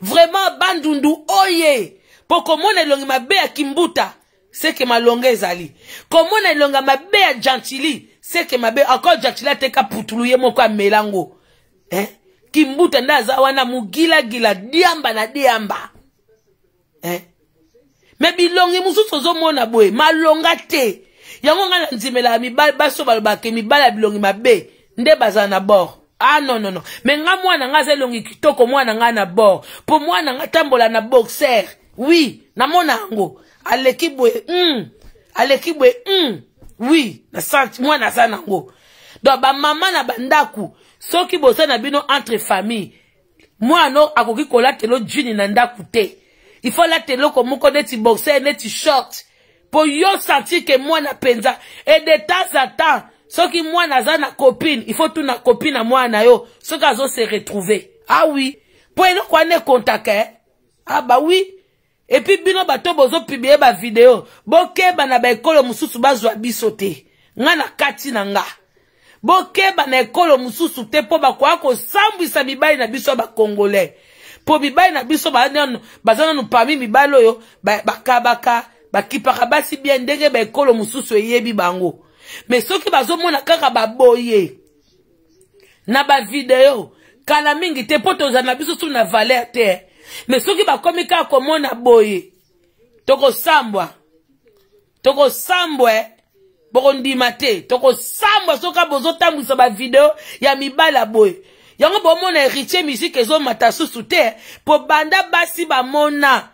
vraiment bandundu oye mpo komona elongi mabe ya kimbuta seke malonga ezali komona elongi mabe ya gentili seke mabe encore gentili ateka putulu ye moko amelango eh? kimbuta nde aza wana mogilagila diamba na diamba eh? me bilongi mosusu ozomona boye malonga te yango ngai na nzimela ya mibali baso balobaka mibali ya bilongi mabe nde bazala na bord ah non non non me nga mwana nga aza elongi kitoko mwana nga na bord mpo mwana nga tambola na boxer wi namona yango aleki boye mm. aleki boye mm. wi mwana aza nango donc bamama na bandaku soki boza na bino entre famille mwana akoki kolatela jini na ndako te ifo latela eloko moko neti boxer neti short mpo yo sentir ke mwana mpenza e de temps a temps soki mwana aza na copine ifo tuna copine ya mwana na yo soki azose retrouve awi ah mpo eloko wana ekontaka eh? Ah aba wi epuis bino bato bozopibie bavideo bokeba na baekolo mosusu bazwa biso te ngai na kati na ngai bokeba na ekolo mosusu te mpo bakoya kosambwisa mibali na biso ya bakongolais mpo mibali na biso baza nanu parmi mibali oyo bakabaka bakipaka basi bie ndenge baekolo mosusu eyebi bango me soki bazomona kaka baboye na bavideo kala mingi te mpo tozala na biso su na valer te me soki bakomi kaka komona boye tokosambwa tokosambwa eh? bokondima te tokosambwa soka bozotambwisa bavideo ya mibala boye yango bomona héritier musike ezomata susu te mpo banda basi bamona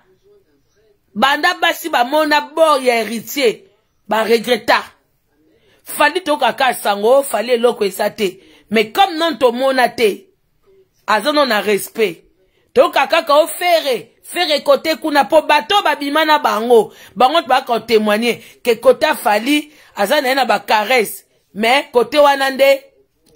banda basi bamona bor ya héritier baregreta fali tokaka sango fali eloko esa te mais comme non tomona te aza no na respect tokaka ka ofere fere kote kuna mpo bato babima na bango bango bayaka kotémoigne ke kote afali aza na ye na bacarese me kote wana nde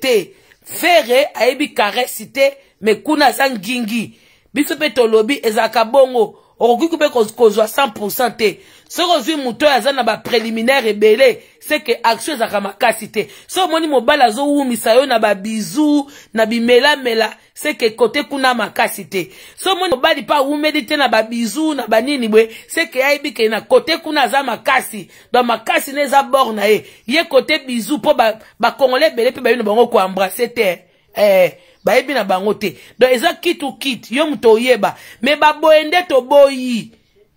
te fere ayebi carese te me kuna aza ngingi biso mpe tolobi ezalaka bongo okoki mpe kozwa 100 te soki ozwi moto oyo aza na bapréliminaire ebele seke action ezalaka makasi te so omoni mobali azowumisa yo na babizu na bimelamela seke kote kuna makasi te so omoni mobali mpe awumeli te na babizu na banini boye seke ayebi ke na kote kuna aza makasi don makasi na eza bor na ye ye kote bizu mpo bakongola ba ebele mpe bayebi na bango koambrase te eh, bayebi na bango te don eza kitu kit yo moto oyeba me baboye nde toboyi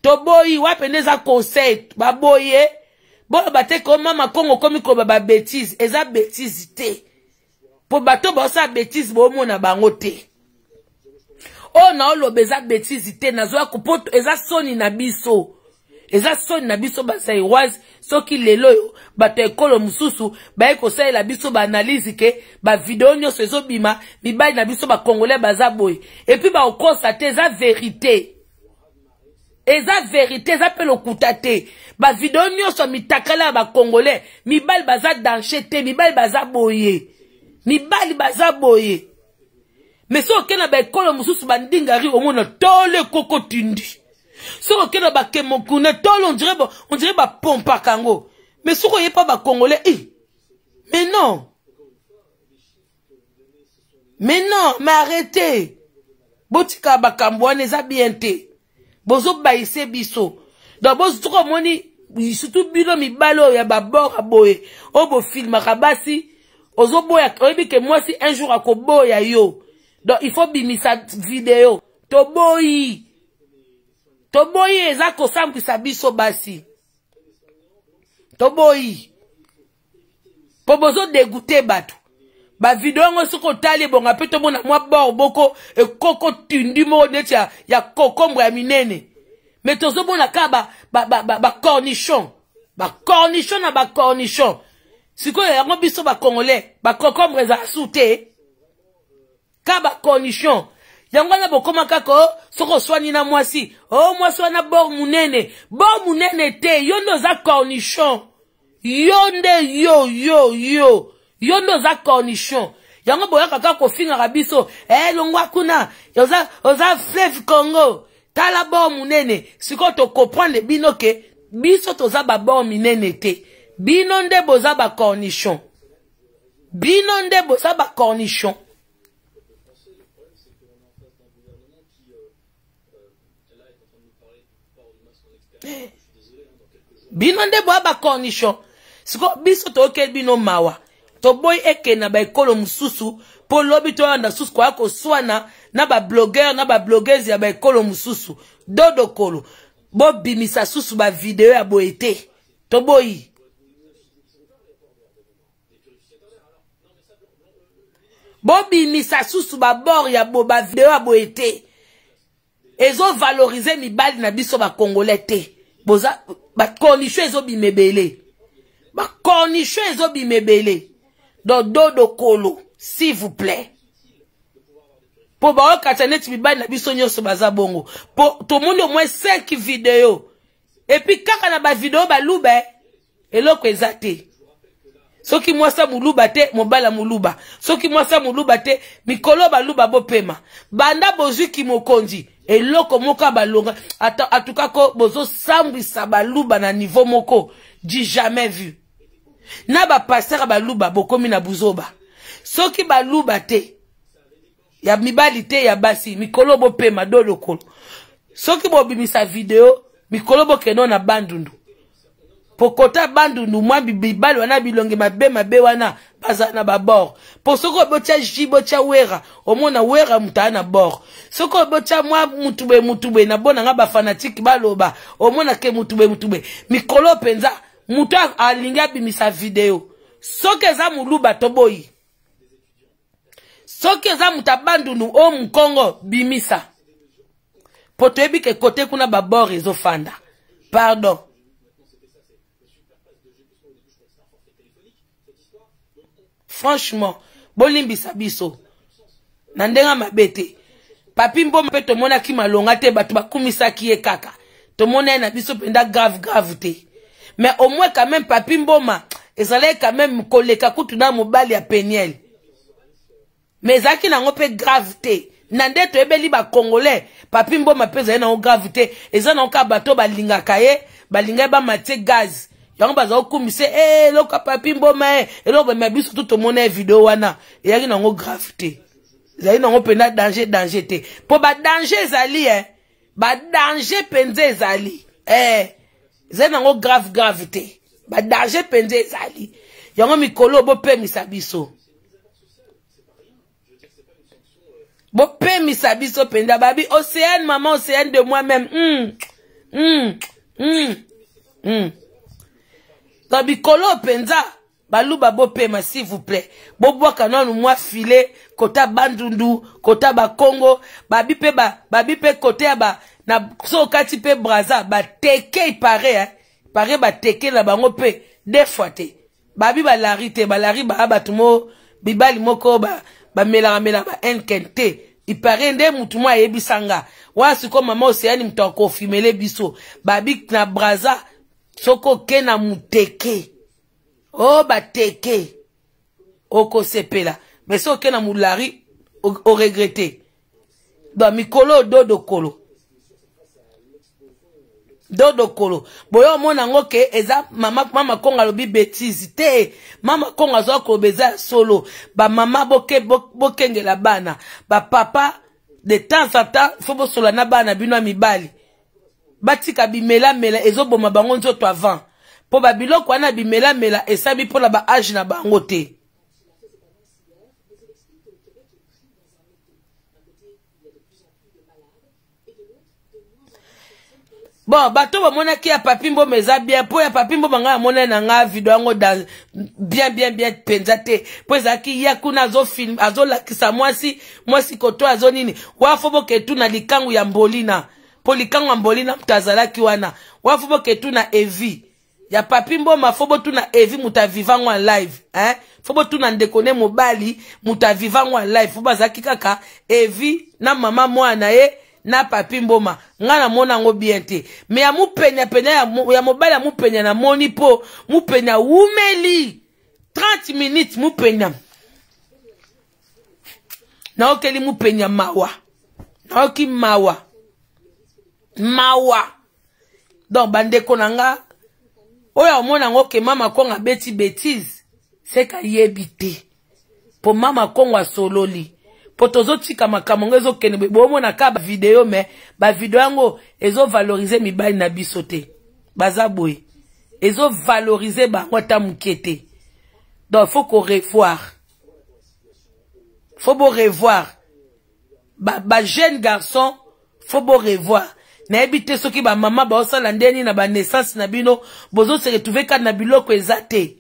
toboyi wapi nde eza conseil baboye boloba te ko mama kongo okomi koloba babétise eza bétise te mpo bato baosala bétise boomona bango te oyo naoloba eza bétise te nazwaka mpo eza soni na biso eza soni na biso basairoise soki lelo oyo bato ekolo mosusu baye kosalela biso baanalyse ke bavideo nyonso ezobima mibali na biso bakongole baza boye epui baokosa te eza verité eza vérité eza mpe lokuta te bavideo nyonso ya mitakala ya bacongolais mibali baza danger te mibali baza boye mibali baza boye me soki okei na baekolo mosusu bandingari omona tolo ekoko tindi soki okei na bakemokune tolo ondire bapompaka yango me soki oyepa bacongolais i mais non mais non mais arrete botika bakambo wana eza bien te bozobayise biso donc bosoko omoni surtout bino mibale oyo ya babora boye oyo bofilmaka basi ozoboya oyebi ke mwasi un jour akoboya yo donc il faut bimisa video toboyi toboyi eza kosambwisa biso basi toboyi mpo bozodegute bato bavideo yango soki otali bonga mpe tomona mwa bor boko ekoko tundu moko neti ya, ya kokombo ya minene me tozomona kaka bacornichon ba, ba, ba, bacornichon na bacornichon sikoyo yango biso bacongolais bakokombre ezala su te ka bacornichon yango wana bokóma kaka soki oswani na mwasi o mwasi wana bor monene bor monene te yo nde oza cornichon yo nde yo yo yo, yo. yo nde oza cornichon yango boya kaka kofingaka biso elongwa eh, kuna oza, oza fleve congo tala bor monene sikoyo tokomprendre bino ke biso toza babor minene te bino nde boza bacornichon bino nde boza bacornichon eh. bino nde boya bacornichon sikoyo biso toyoke bino mawa toboyi ekende na baekolo mosusu mpo lobi toyanda susu koya koswana na bablogere na bablogese ya baekolo mosusu dodokolo bobimisa susu bavideo ya boye te toboyi bobimisa susu babor ya bo bavideo ya boye te ezovalorize mibali na biso bakongolais te bakornisho ezobima ebele bakornisho ezobima ebele dodo dokolo s'il vous plaît mpo baokata neti mibali na biso nyonso baza bongo po tomoni omoi cinq video epuis kaka na bavideo baluba eloko eza te soki mwasi moluba te mobala moluba soki mwasi moluba te mikolo baluba bopema banda bozwiki mokonzi eloko moko ya balonga atukako bozosambwisa baluba na nivo moko di jamais vu na bapaster baluba bokomi na buzoba soki baluba te ya mibali te ya basi mikolo bopema do lokolo soki bobimisa video mikolo bokendo na bandundu po kota bandundu mwa mibali wana bilongi mabe mabe wana baza na babord po soki obotya ji botya wera omona wera moto aa na bord soki obotya mwa mutubwe mutubwe na bonanga bafanatike baloba omona ke mutubwe mutubwe mikolo mpenza moto alingi abimisa video soki eza moluba toboyi soki eza moto abandunu o mokongo bimisa mpo toyebi ke kote kuna babor ezofanda pardon franchement bolimbisa biso na ndenge mabe te papi mboma mpe tomonaki malonga te bato bakumisaki ye kaka tomoni ye na biso mpenza grave grave te mais au moins quand même papi mboma ezalaki quand même koleka kutu na mobali ya peniel mais ezalaki nango mpe grave te na nde toyebeli bacongolais papi mboma mpe ezali nango grave te eza nango kaka bato balingaka ye balinga ye bamatie gaz yango bazala kokumisa e eh, eloko ya papi mboma e eloko bamema biso tu tomona ye video wana eyaki nango grave te ezali nango mpenza danger danger te mpo badanger ezali e eh. badanger mpenza ezali eh. eza nango grave grave te badanger mpenza ezali yango mikolo bopemisa biso bopemisa biso mpenza babi océane mama océane de moi même mm, mm, mm, mm. na bikolo mpenza baluba bopema s'il vous plaît bobwaka nanu mwa filet kota bandundu kota bakongo babi mpe babi mpe kote ya ba, na so okati mpe braza bateke ipare pare bateke na bango mpe de fois te babi balari te balari baa bato mo mibali moko bamelakamela baenken te ipare nde motu mo ayebisanga wana sikoyo mama oseyani moto akofimele biso babi na braza soki oke na moteke oh, o bateke okosepela me soki oke na molari oregrete bamikolo ododokolo dodokolo boye omona yango ke eza mama, mama kongo alobi betise te mama kongo azwaka koloba eza ya solo bamama bokengela boke, boke bana bapapa de temps en temps fo bosola na bana bino ya mibali batika bimelamela ezoboma bango nzoto avant mpo babiloko wana bimelamela esami mpona baage na bango te bon bato bamonaki ya papi mboma eza bien mpo ya papi mboma ngai amonani na ngai video yango bien bien bien mpenza te mpo ezalaki ya kuna azofilme azolakisa mwasi mwasi koto azo nini wafo boketu na likangu ya mbolina mpo likangu ya mbolina moto azalaki wana wafo boketu na evi ya papi mboma fo botuna evi moto avivango alive eh? fo botuna ndeko ne mobali moto avivango alive fo bazalaki kaka evi na mama mwana ye eh? na papi mboma nga namona yango bien te me ya mopenyapenya ya mobali ya mopenya namoni mpo mopenya awumeli 30 minutes mopenya naokeli mopenya mawa naoki mawa mawa donc bandeko na nga oyo amona yango ke mama kongo abeti betise seka yebi te mpo mama kongo asololi mpo tozotika makambo yango ezokende boye bomona kaka bavideo me bavideo yango ezovalorize mibali na biso te baza boye ezovalorize bango ata moke te donc faut korevoir faut borevoir bajeune ba garçon faut borevoir nayebi te soki bamama baosala ndeni na banaissance na bino bozoseretrouve kaka na biloko eza te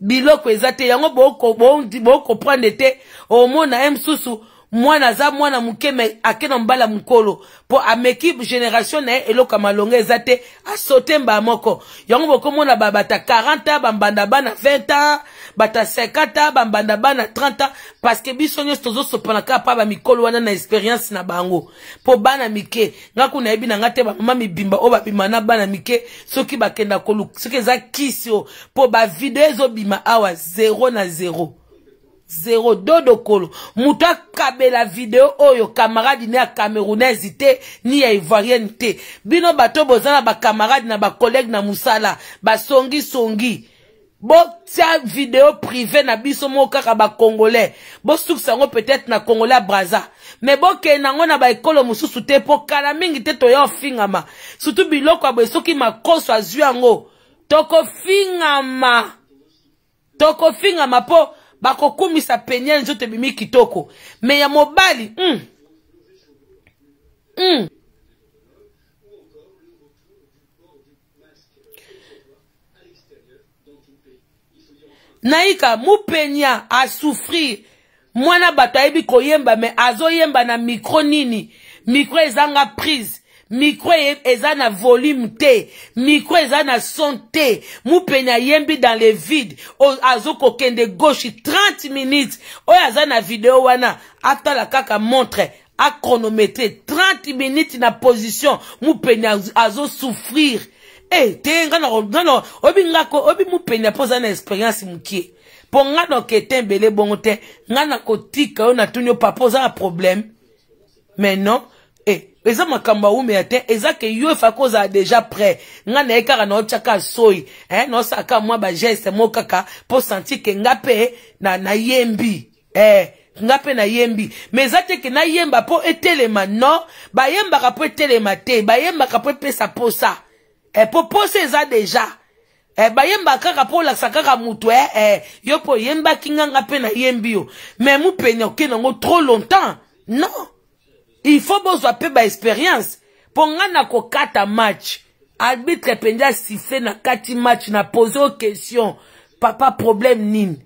biloko eza te yango bokocomprendre bo, bo, te omona ye mosusu mwana aza mwana moke me ake na mobala mokolo mpo ameki génération na ye eloko ya malonga eza te asaute mbaa moko yango bokomona babata 40 ans bambanda bana 20 ans bata 50 ans bambanda bana 30 ans parceke biso nyonso tozosopana kaka mpa bamikolo wana na expérience na bango mpo bana mike nga kuna nayebi na nga te bamama mibimba oyo babima na bana mike soki bakenda koluka soki eza kisi o mpo bavideo ezobima awa 0 na 0 02 dokolo moto akabela video oyo kamaradi ne ya camerounaise te ni ya ivoirienne te bino bato boza na bakamaradi na bakolege na mosala basongisongi botia video privé na biso moko kaka bakongolais bosukisa yango peut-être na congolais ya braza me bokende yango na baekolo mosusu te mpo kala mingi te toya ofingama surtout biloko ya boye soki makoso azwi yango tokofingama tokofingama mpo bakokumisa peniel nzoto ebimi kitoko me ya mobali mm. Mm. nayika mupenya asouffrir mwana bato ayebi koyemba me azoyemba na mikro nini mikro ezanga prise mikro e- eza na volume te mikro eza na son te mupeni ayembi dans le vide azokokende gauche 30 minutes oyo aza na video wana atala kaka montre achronometre 30 minutes na position mupeni azosouffrir e te nga na oyebi ngako oyebi mupeni apo aza na experience mokie mpo nga na okete ebele bongo te nga na kotika oyo natuni yo papa oza na probleme mais non eza makambo awumeya te eza ke yo efaka ozala deja prêt ngai naye kaka naotyaka soi eh, naosalaka mwa bageste moko kaka mpo senti ke nga mpe nayembi na eh, nga mpe nayembi me eza te ke nayemba mpo etelema no bayembaka mpo etelema te bayembaka mpo epesa posa eh, mpo posa eza deja eh, bayembaka kaka mpo olakisa kaka motu eh, eh, yo mpo oyembaki nga nga mpe nayembi yo me mopene okende yango trop longtemps non il faut bozwa mpe baexperience mpo ngai nakokata match arbitre mpenza asise na kati match na pose o question papa problème nini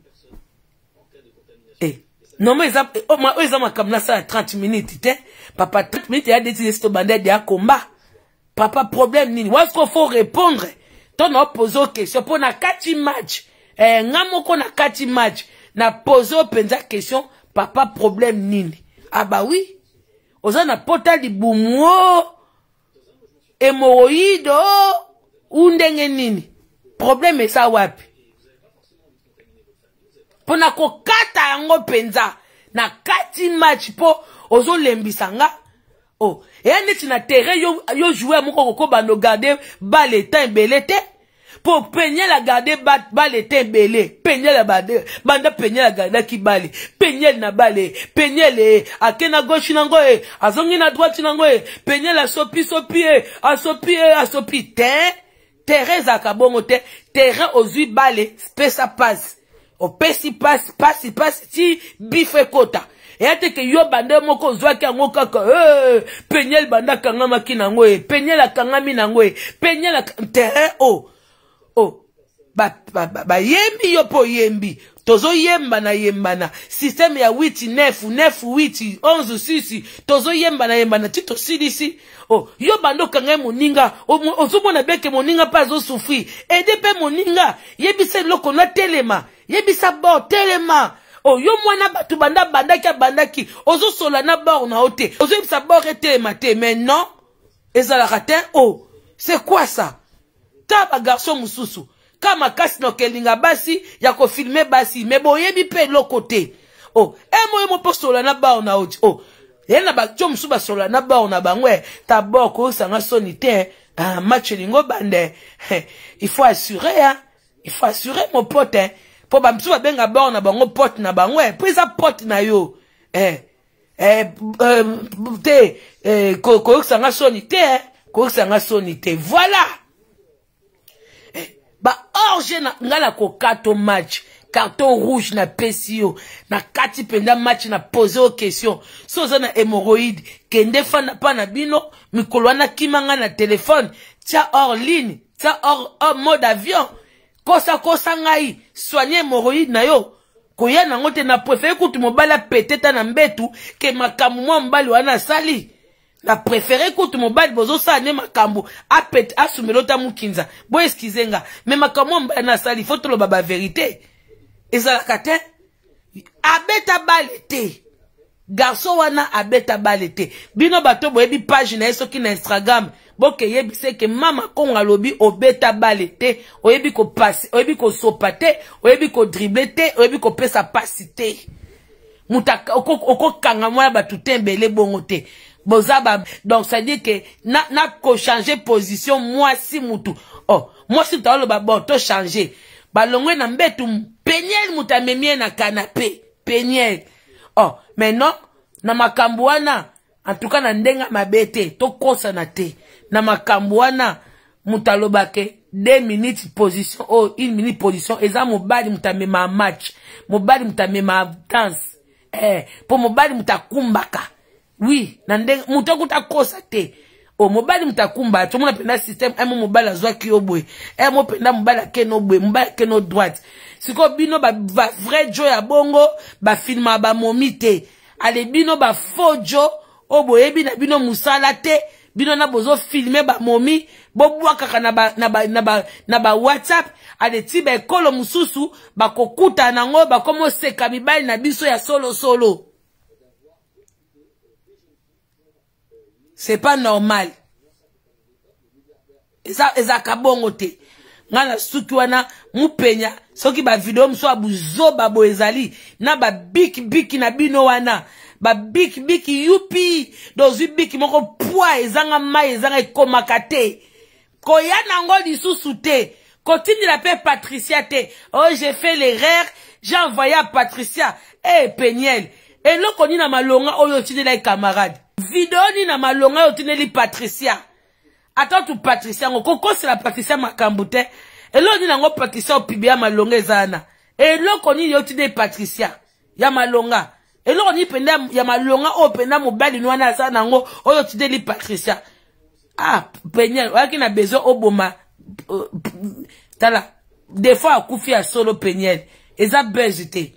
eh, normal eza eh, oyo oh, eza makambo nasala 30 minutes te papa 30 minutes eya décide si tobanda ede ya komba papa problème nini wasko faut répondre to na opose o question mpo na kati match eh, nga moko na kati match na pose o mpenza question papa problème nini aba ah, wi oui. oza na pota libumu o hémoroïde o oh. u ndenge nini probleme eza wapi mpo na kokata yango mpenza na kati match mpo ozolembisa nga o oh. eya neti na terrain yo, yo joueur moko kokoba no garde bale etan ebele te mpo peniel agarde bale te ebele peniel banda peniel agardaki bale peniel na bale peniel e ake na gauche nango e azongi na droite nango e peniel asopi sopi e asopi e asopi te terrain ezalaka bongo te terrain ozwi bale pesa pase opesi pasi pasi pasi ti bife ekota eya teke yo banda moko ozwaki yango kaka e eh, peniel banda akangamaki nango e peniel akangami nango e peniel terrain o oh. bayembi yo mpo oyembi tozoyembana yembana systeme ya 8 9 9 8 tozoyembana yembana ti tosilisi oh, yo bando okanga ye moninga ozomona beke moninga mpe azosufri ede mpe moninga yebisa eloko na telema yebisa bor telema oh, yo mwana bato banda abandaki abandaki ozosola na bor na yo e te ozoyebisa bor etelema te mai non ezalaka te o oh, c'est quoi ça ta bagarso mosusu ka makasi na okelinga basi ya kofilme basi me boyebi mpe eloko te o oh, emoyemo mpo solola na bao na odi o oh, ye na batio mosusu basolola na bao na bango e eh. tabor koyosanga soni te eh. ah, match elingo bande eh, il faut assurer ya il faut assurer mo pote eh. mpo bamosusu babenga bor na bango pote na bango e eh. mpo eza pote na yo eh, eh, eh, te eh, koyokisanga soni te koyokisanga soni te voilà baorge nga na kokato match carton rouge napesi yo na kati mpenza match na pose yo question so oza na hémoroïde kende fanda mpa na bino mikolo wana kima ngai na telefone tia hors ligne tia hors, hors mode avion kosakosa ngai soigne hémoroïde na yo koya nango te na prefere kutu mobali apete ta na mbetu ke makambo mwa mobali wana asali na préféré kutu mobali bozosala nde makambo apete asumela ota mokinza boeskize nga me makambo mobali nasali fo toloba baverité ezalaka te abeta bale te garso wana abeta bale te bino bato boyebi page na ye soki na instagram boke yebisa eke mama kongo alobi obeta bale te oyebi kopasi oyebi kosopa te oyebi kodrible te oyebi kopesa pasi te moto okokanga mwana bato tembele bongo te boza ba donc ça dit que na na ko changer position moi si mutu oh moi si tolo ba bon to changer balongwe na mbetu peniel mutu amemie na canapé peniel oh maintenant na makambo wana en tout cas na ndenga mabe te tokosana te na makambo wana mutu alobake deux minutes position oyo oh, une minute position eza mobali mutu amema match mobali mutu amema danse eh, mpo mobali mutu akumbaka oui na ndenge moto akuta akosa te o oh, mobali moto akumba tomona mpenda systeme emo eh, mobali azwaki yo boye emo eh, mpenda mobali akeno boye mobali akeno droite sikoyo bino bavrai jo ya bongo bafilma bamomi te ale bino bafaux jo oyo oh, boyebi na bino mosala te bino na bozofilme bamomi bobwakaka na bawhatsapp ba, na ba, na ba ale ti baekolo mosusu bakokutana nango bakomoseka mibali na biso ya solosolo solo. solo. c'est pas normal eza ezalaka bongo te ngai na suki wana mopenya soki bavideo mosusu ya buzoba boye ezali na babikibiki na bino wana babikibiki yupi dozwi biki moko pwa ezanga mai ezanga ekomaka te koya nango lisusu te kotindela mpe patricia te o oh, j'ai fait l'erreur j'ai envoyé a patricia e hey, peniel eloko nini na malonga oyo otindelai camarade video nini na malonga oyo otineli patricia ata tu patricia yango kokosela patricia makambo te eloko nini yango patricia opibe ya malonga eza wana eloko nini yo otineli patricia ya malonga eloko nini mpenda ya malonga oyo mpenda mobali ni wana aza nango oyo otineli patricia ah peniel oyaki na besoin oboma euh, tala des fois akufi ya solo peniel eza bese te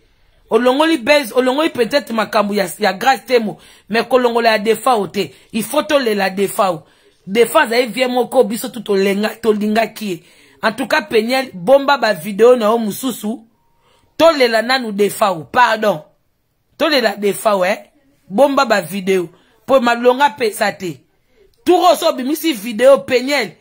olongoli base olongoli peut-être makambo ya, ya grâce te mo me kolongola ya defao te ifo tolela defao defa azali vie moko biso tu tolingaki ye en tout cas peniel bomba bavideo na yo mosusu tolela nanu defao pardon tolela defao e eh? bomba bavideo mpo malongo apesa te turo so obimisi video peniel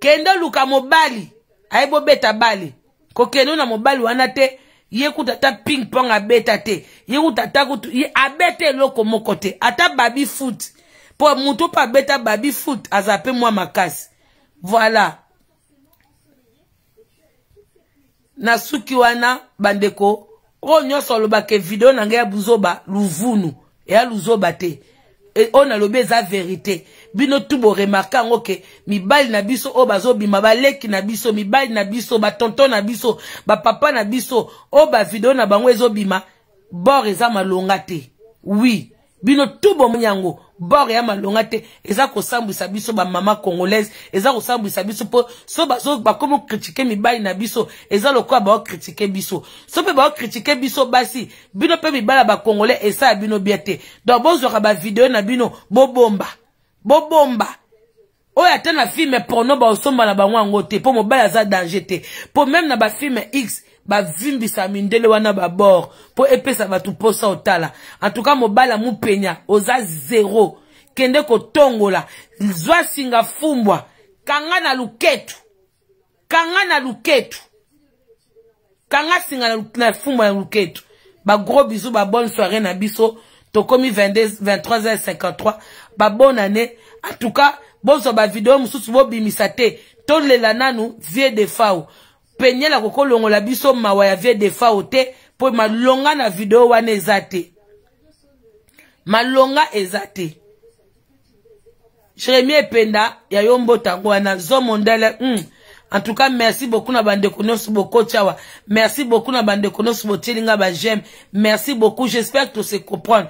kende oluka mobali ayebobeta bale kokende na mobali wana te ye kuta ata ping pong abeta te ye kuta ata kutu ye abeta eloko moko te ata babi foot mpo motu mpo abeta babi foot aza mpe mwa makasi voilà na suki wana bandeko oyo nyonso alobaka video na ngai ya buzoba luvunu eya luzoba te e, oyo nalobi eza verité bino tu boremarke yango ke mibali na biso oyo bazobima baleki na biso mibali na biso batonton na biso bapapa na biso oyo bavideo na bango ezobima bor eza malonga te wi bino tu bomoni yango bor ya malonga te eza kosambwisa biso bamama congolaise eza kosambwisa biso mpo so bakomi kritike mibali na biso eza lokola baokritike biso so mpe baokritike biso basi bino mpe mibali ya bacongolais esala bino bia te donc bozwaka bavideo na bino bobomba bobomba oyo ata na filme porno baosomba na bango yango te mpo mobali aza danger te mpo meme na bafilme x bavimbisa mindele wana babord mpo epesa bato mposa otala antuka mobali amopenya oza zero kende kotongola zwa singa fumbwa kanga na luketu kanga na luketu kanga singa na fumbwa na luketu bagros biso babonne soire na biso tokomi 23h53 babone année en tout cas bozwa bavideo mosusu bobimisa te tolela nanu vie de fao penyela kokolongola biso mawa ya vie de fao te mpo malonga na video wana eza te malonga eza te jérémi ependa ya yo mbotango wana zo mondele mm. en tout cas merci beaucoup na bandeko beaucoup bokotiawa merci beaucoup na bandeko botelinga ba j'aime. merci beaucoup j'espère que se comprendre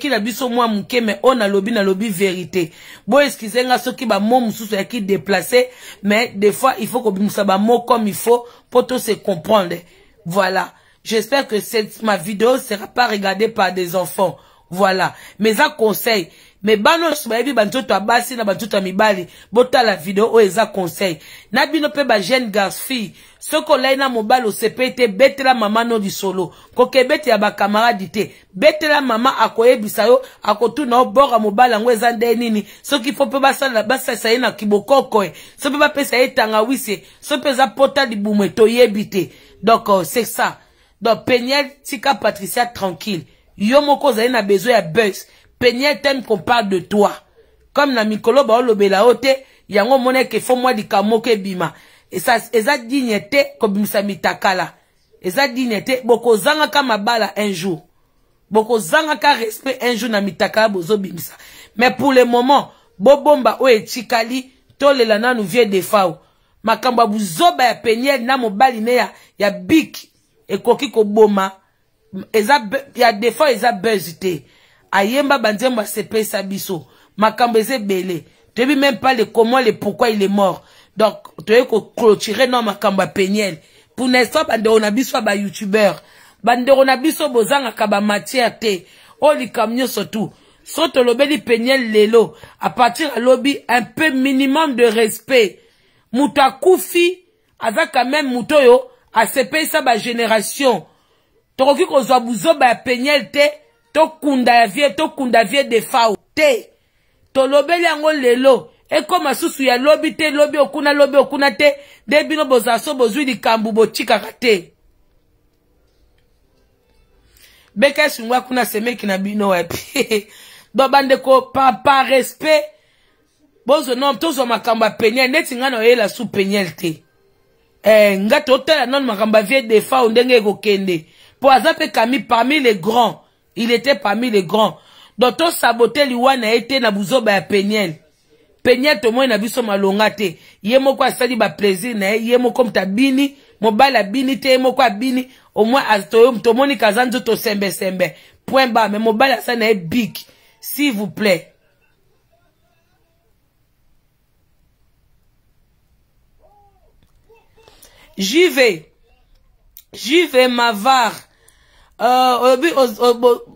qui na biso mais on a oyo na lobby vérité boeskize nga soki bamo mosusu qui déplacé, mais des fois il faut que ba mo comme il faut pour tout se comprendre voilà j'espère que cette, ma vidéo sera pas regardée par des enfants voilà mes conseils. conseil me bana nyonso bayebi banzoto ya basi na banzoto ya mibali botala video oyo oh, eza conseil na bino mpe bajeune garfille soki olai na mobali osepeli te betela mama no lisolo koke ebete ya bakamaradi te betela mama akoyebisa yo akotuna yo bora mobali yango eza nde nini soki fo mpe basalisa ye na kibokokoe so mpe bapesa ye tangawise so mpe eza pota libumwe toyebi te donc euh, c'est ça donc peniel tika patricia tranquille yo moko ozali na besoin ya bus peniel teme qu'on parle de toi comme na mikolo baolobela yo te yango omoneke fo mwa likambo moko ebima eza digne te kobimisa mitakala eza digne te bokozangaka mabala un jour bokozangaka respect un jour na mitakala bozobimisa mais pour le moment bobomba oyo etikali tolela nanu vie defao makambo ya buzoba ya peniel na mobali ne ya, ya bik ekoki koboma eza ya defao eza bezi te ayemba banzembo sa biso Makambeze Belé. Tu ne même pas le comment le pourquoi il est mort donc toyebi koclôture non ma kamba peniel pour l'instant ba na biso ya bayoutubeur bandeko na biso matière te oyo oh, surtout nyonso tu so tolobeli peniel lelo à lobi, un peu minimum de respect mutakufi koufi, aza quand même sa oyo génération. bagénération tokoki kozwa buzoba ba peniel te tokunda ya vie tokunda vie de fao te tolobeli yango lelo ekoma susu ya lobi te lobi okuna lobi okuna te nde bino bozala so bozwi likambo botikaka te beka esungwa kuna semeki na bino wapi *laughs* bo bandeko papa respect bozona tozwa makambo ya peniel neti ngai na oyela su peniel te eh, ngai totala nano makambo ya vie defao ndenge ekokende mpo aza mpe kami parmi les grands Il était parmi les grands. Doto saboté a été na buzoba ya Peniel. Peniel na biso malonga te. quoi ça asali ba plaisir na ye moko mtabini, mobala bini te moko bini, Au moins to moni kazanzo to sembe sembe. Point bas, mais mobala ça n'est big. S'il vous plaît. J'y vais. J'y vais, var. Euh, oyobi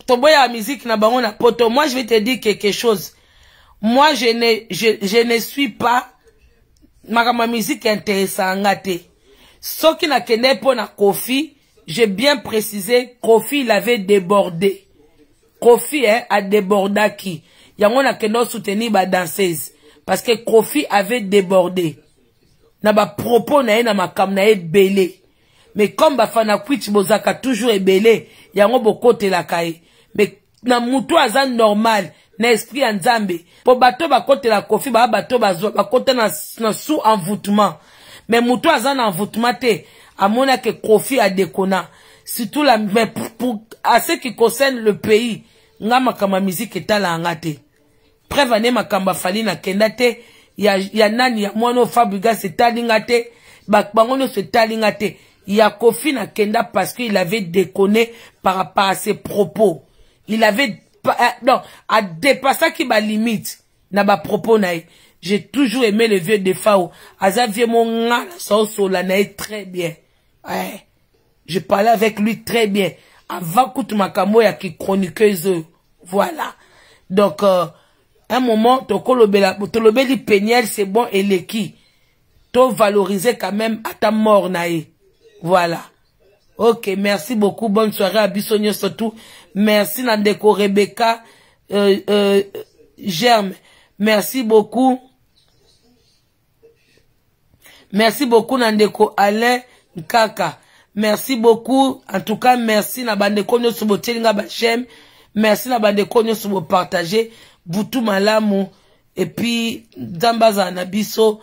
toboya musique na bango na poto moi je vais te dire quelque chose moi je ne, je, je ne suis pas makambo ya musique intéressanga te soki nakende mpo na kofi j'ai bien précisé kofi il avait débordé kofi eh, adébordaki yango nakende osoutenir badanseuse parce que kofi avait débordé na bapropos na ye na makambo na ye ebele me comme bafanakwiti bozalaka toujours ebele yango bokotelaka ye me na motu aza normal na esprit ya nzambe mpo bato bakotela kofi baa bato bazwa bakota na, na sous envoûtement me motu aza na envoûtement te amonaki kofi adekona surtout la mais pour, pour à ce qui concerne le pays nga makambo ya miziki etala yanga te preuve ane makambo afali nakenda te ya, ya nani ya mwana ofabrigas etali nga te bango nyonso etali nga te Il a à Kenda parce qu'il avait déconné par rapport à ses propos. Il avait, euh, non, à dépassé qui ma limite, na ba propos J'ai toujours aimé le vieux de Fao. Aza vieux mon très bien. Ouais. Je parlais avec lui très bien. Avant makamoya ya qui chroniqueuse. Voilà. Donc, euh, un moment, to Tolobeli Peniel, c'est bon, et l'équipe. To valoriser quand même à ta mort nae. voilà ok merci beaucoup bonne soirée à biso nyonso tout merci na ndeko rebeka euh, euh, germe merci beaucoup merci beaucoup na ndeko alain nkaka merci beaucoup en tout cas merci na bandeko nyonso botyelinga basheme merci na bandeko nyonso bopartage butu malamu epuis nzambe azala na biso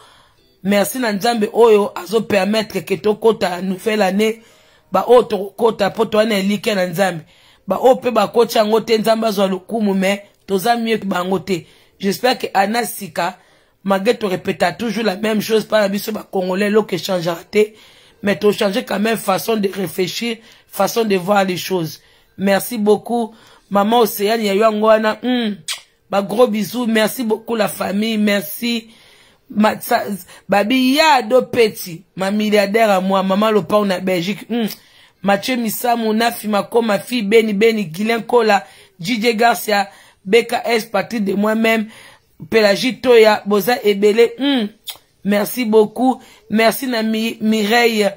merci na nzambe oyo azopermettre ke tokɔta nouvelle année o to kota bah elike na nzambe o pe ba yango te nzamba zo lokumu me za mieux ba ngote j'espère que ana sika malgré répéta toujours la même chose bise, na biso bacongolais que changer te mais changé quand même façon de réfléchir façon de voir les choses merci beaucoup maman océane ya yo ngwana mm. bisous merci beaucoup la famille merci ma, sa, babi ya adopeti mamiliardere amwa mama lopau na belgique mm. mathieu misamu nafi makoma fi beni beni guilin kola dj garcia bks patrie de moi-même pelagie toya boza ebele mm. merci beaucoup merci na mi, mireille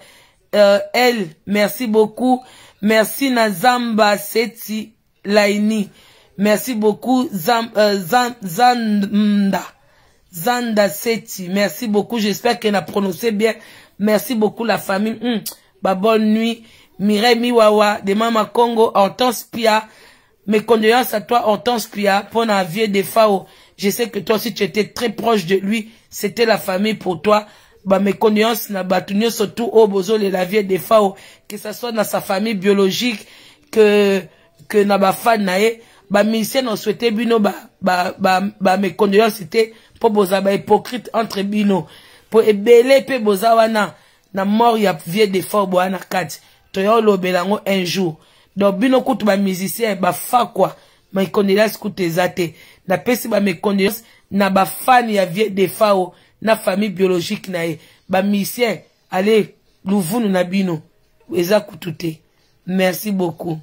euh, l merci beaucoup merci na zamba seti laini merci beaucoup zam, euh, zan, zanda Zanda Seti, merci beaucoup. J'espère qu'elle a prononcé bien. Merci beaucoup la famille. Bah, bonne nuit. Mireille Miwawa, de Mama Congo, Hortense Pia. Mes condoléances à toi, Hortense Pia, pour la vie de Fao. Je sais que toi aussi, tu étais très proche de lui. C'était la famille pour toi. Bah, mes condoléances na batunyo surtout au bozo de la vie de Fao. Que ce soit dans sa famille biologique, que, que na ba fan nae. Bah, souhaité, bino, bah, bah, bah, mes condoléances, c'était boza ba hypocrite entre bino pour ebele pe boza na mort ya vie defort boya na kati toya lo Belango un jour Do bino kutu ba bafakwa mecondolence la eza te napesi zate. na bafani ya vie defao na famille biologique na ye musicien, ale luvunu na bino eza kutu merci beaucoup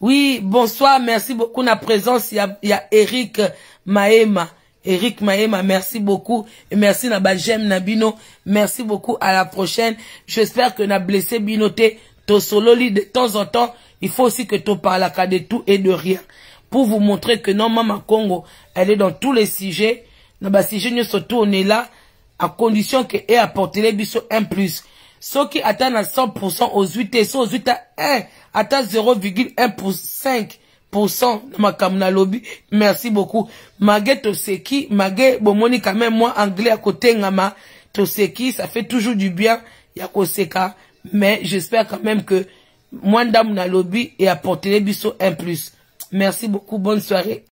oui bonsoir merci beaucoup na présence y a eric maema Eric Maema, merci beaucoup. Merci Naba, Jem, Nabino. Merci beaucoup, à la prochaine. J'espère que n'a blessé Binoté, to solo de temps en temps. Il faut aussi que tu parles à de tout et de rien. Pour vous montrer que non, Maman Congo, elle est dans tous les sujets. Naba, si je ne surtout, on là, à condition que ait apporté les bisous un plus. Ceux qui atteignent à 100% aux 8 et ceux aux 8 à 1, atteignent 0,1 pour 5 na na lobby merci beaucoup mage toseki mage bomoni quand même moi anglais à côté ngama to toseki ça fait toujours du bien ya koseka mais j'espère quand même que lobby ndamu nalobi eaportele biso un plus merci beaucoup bonne soirée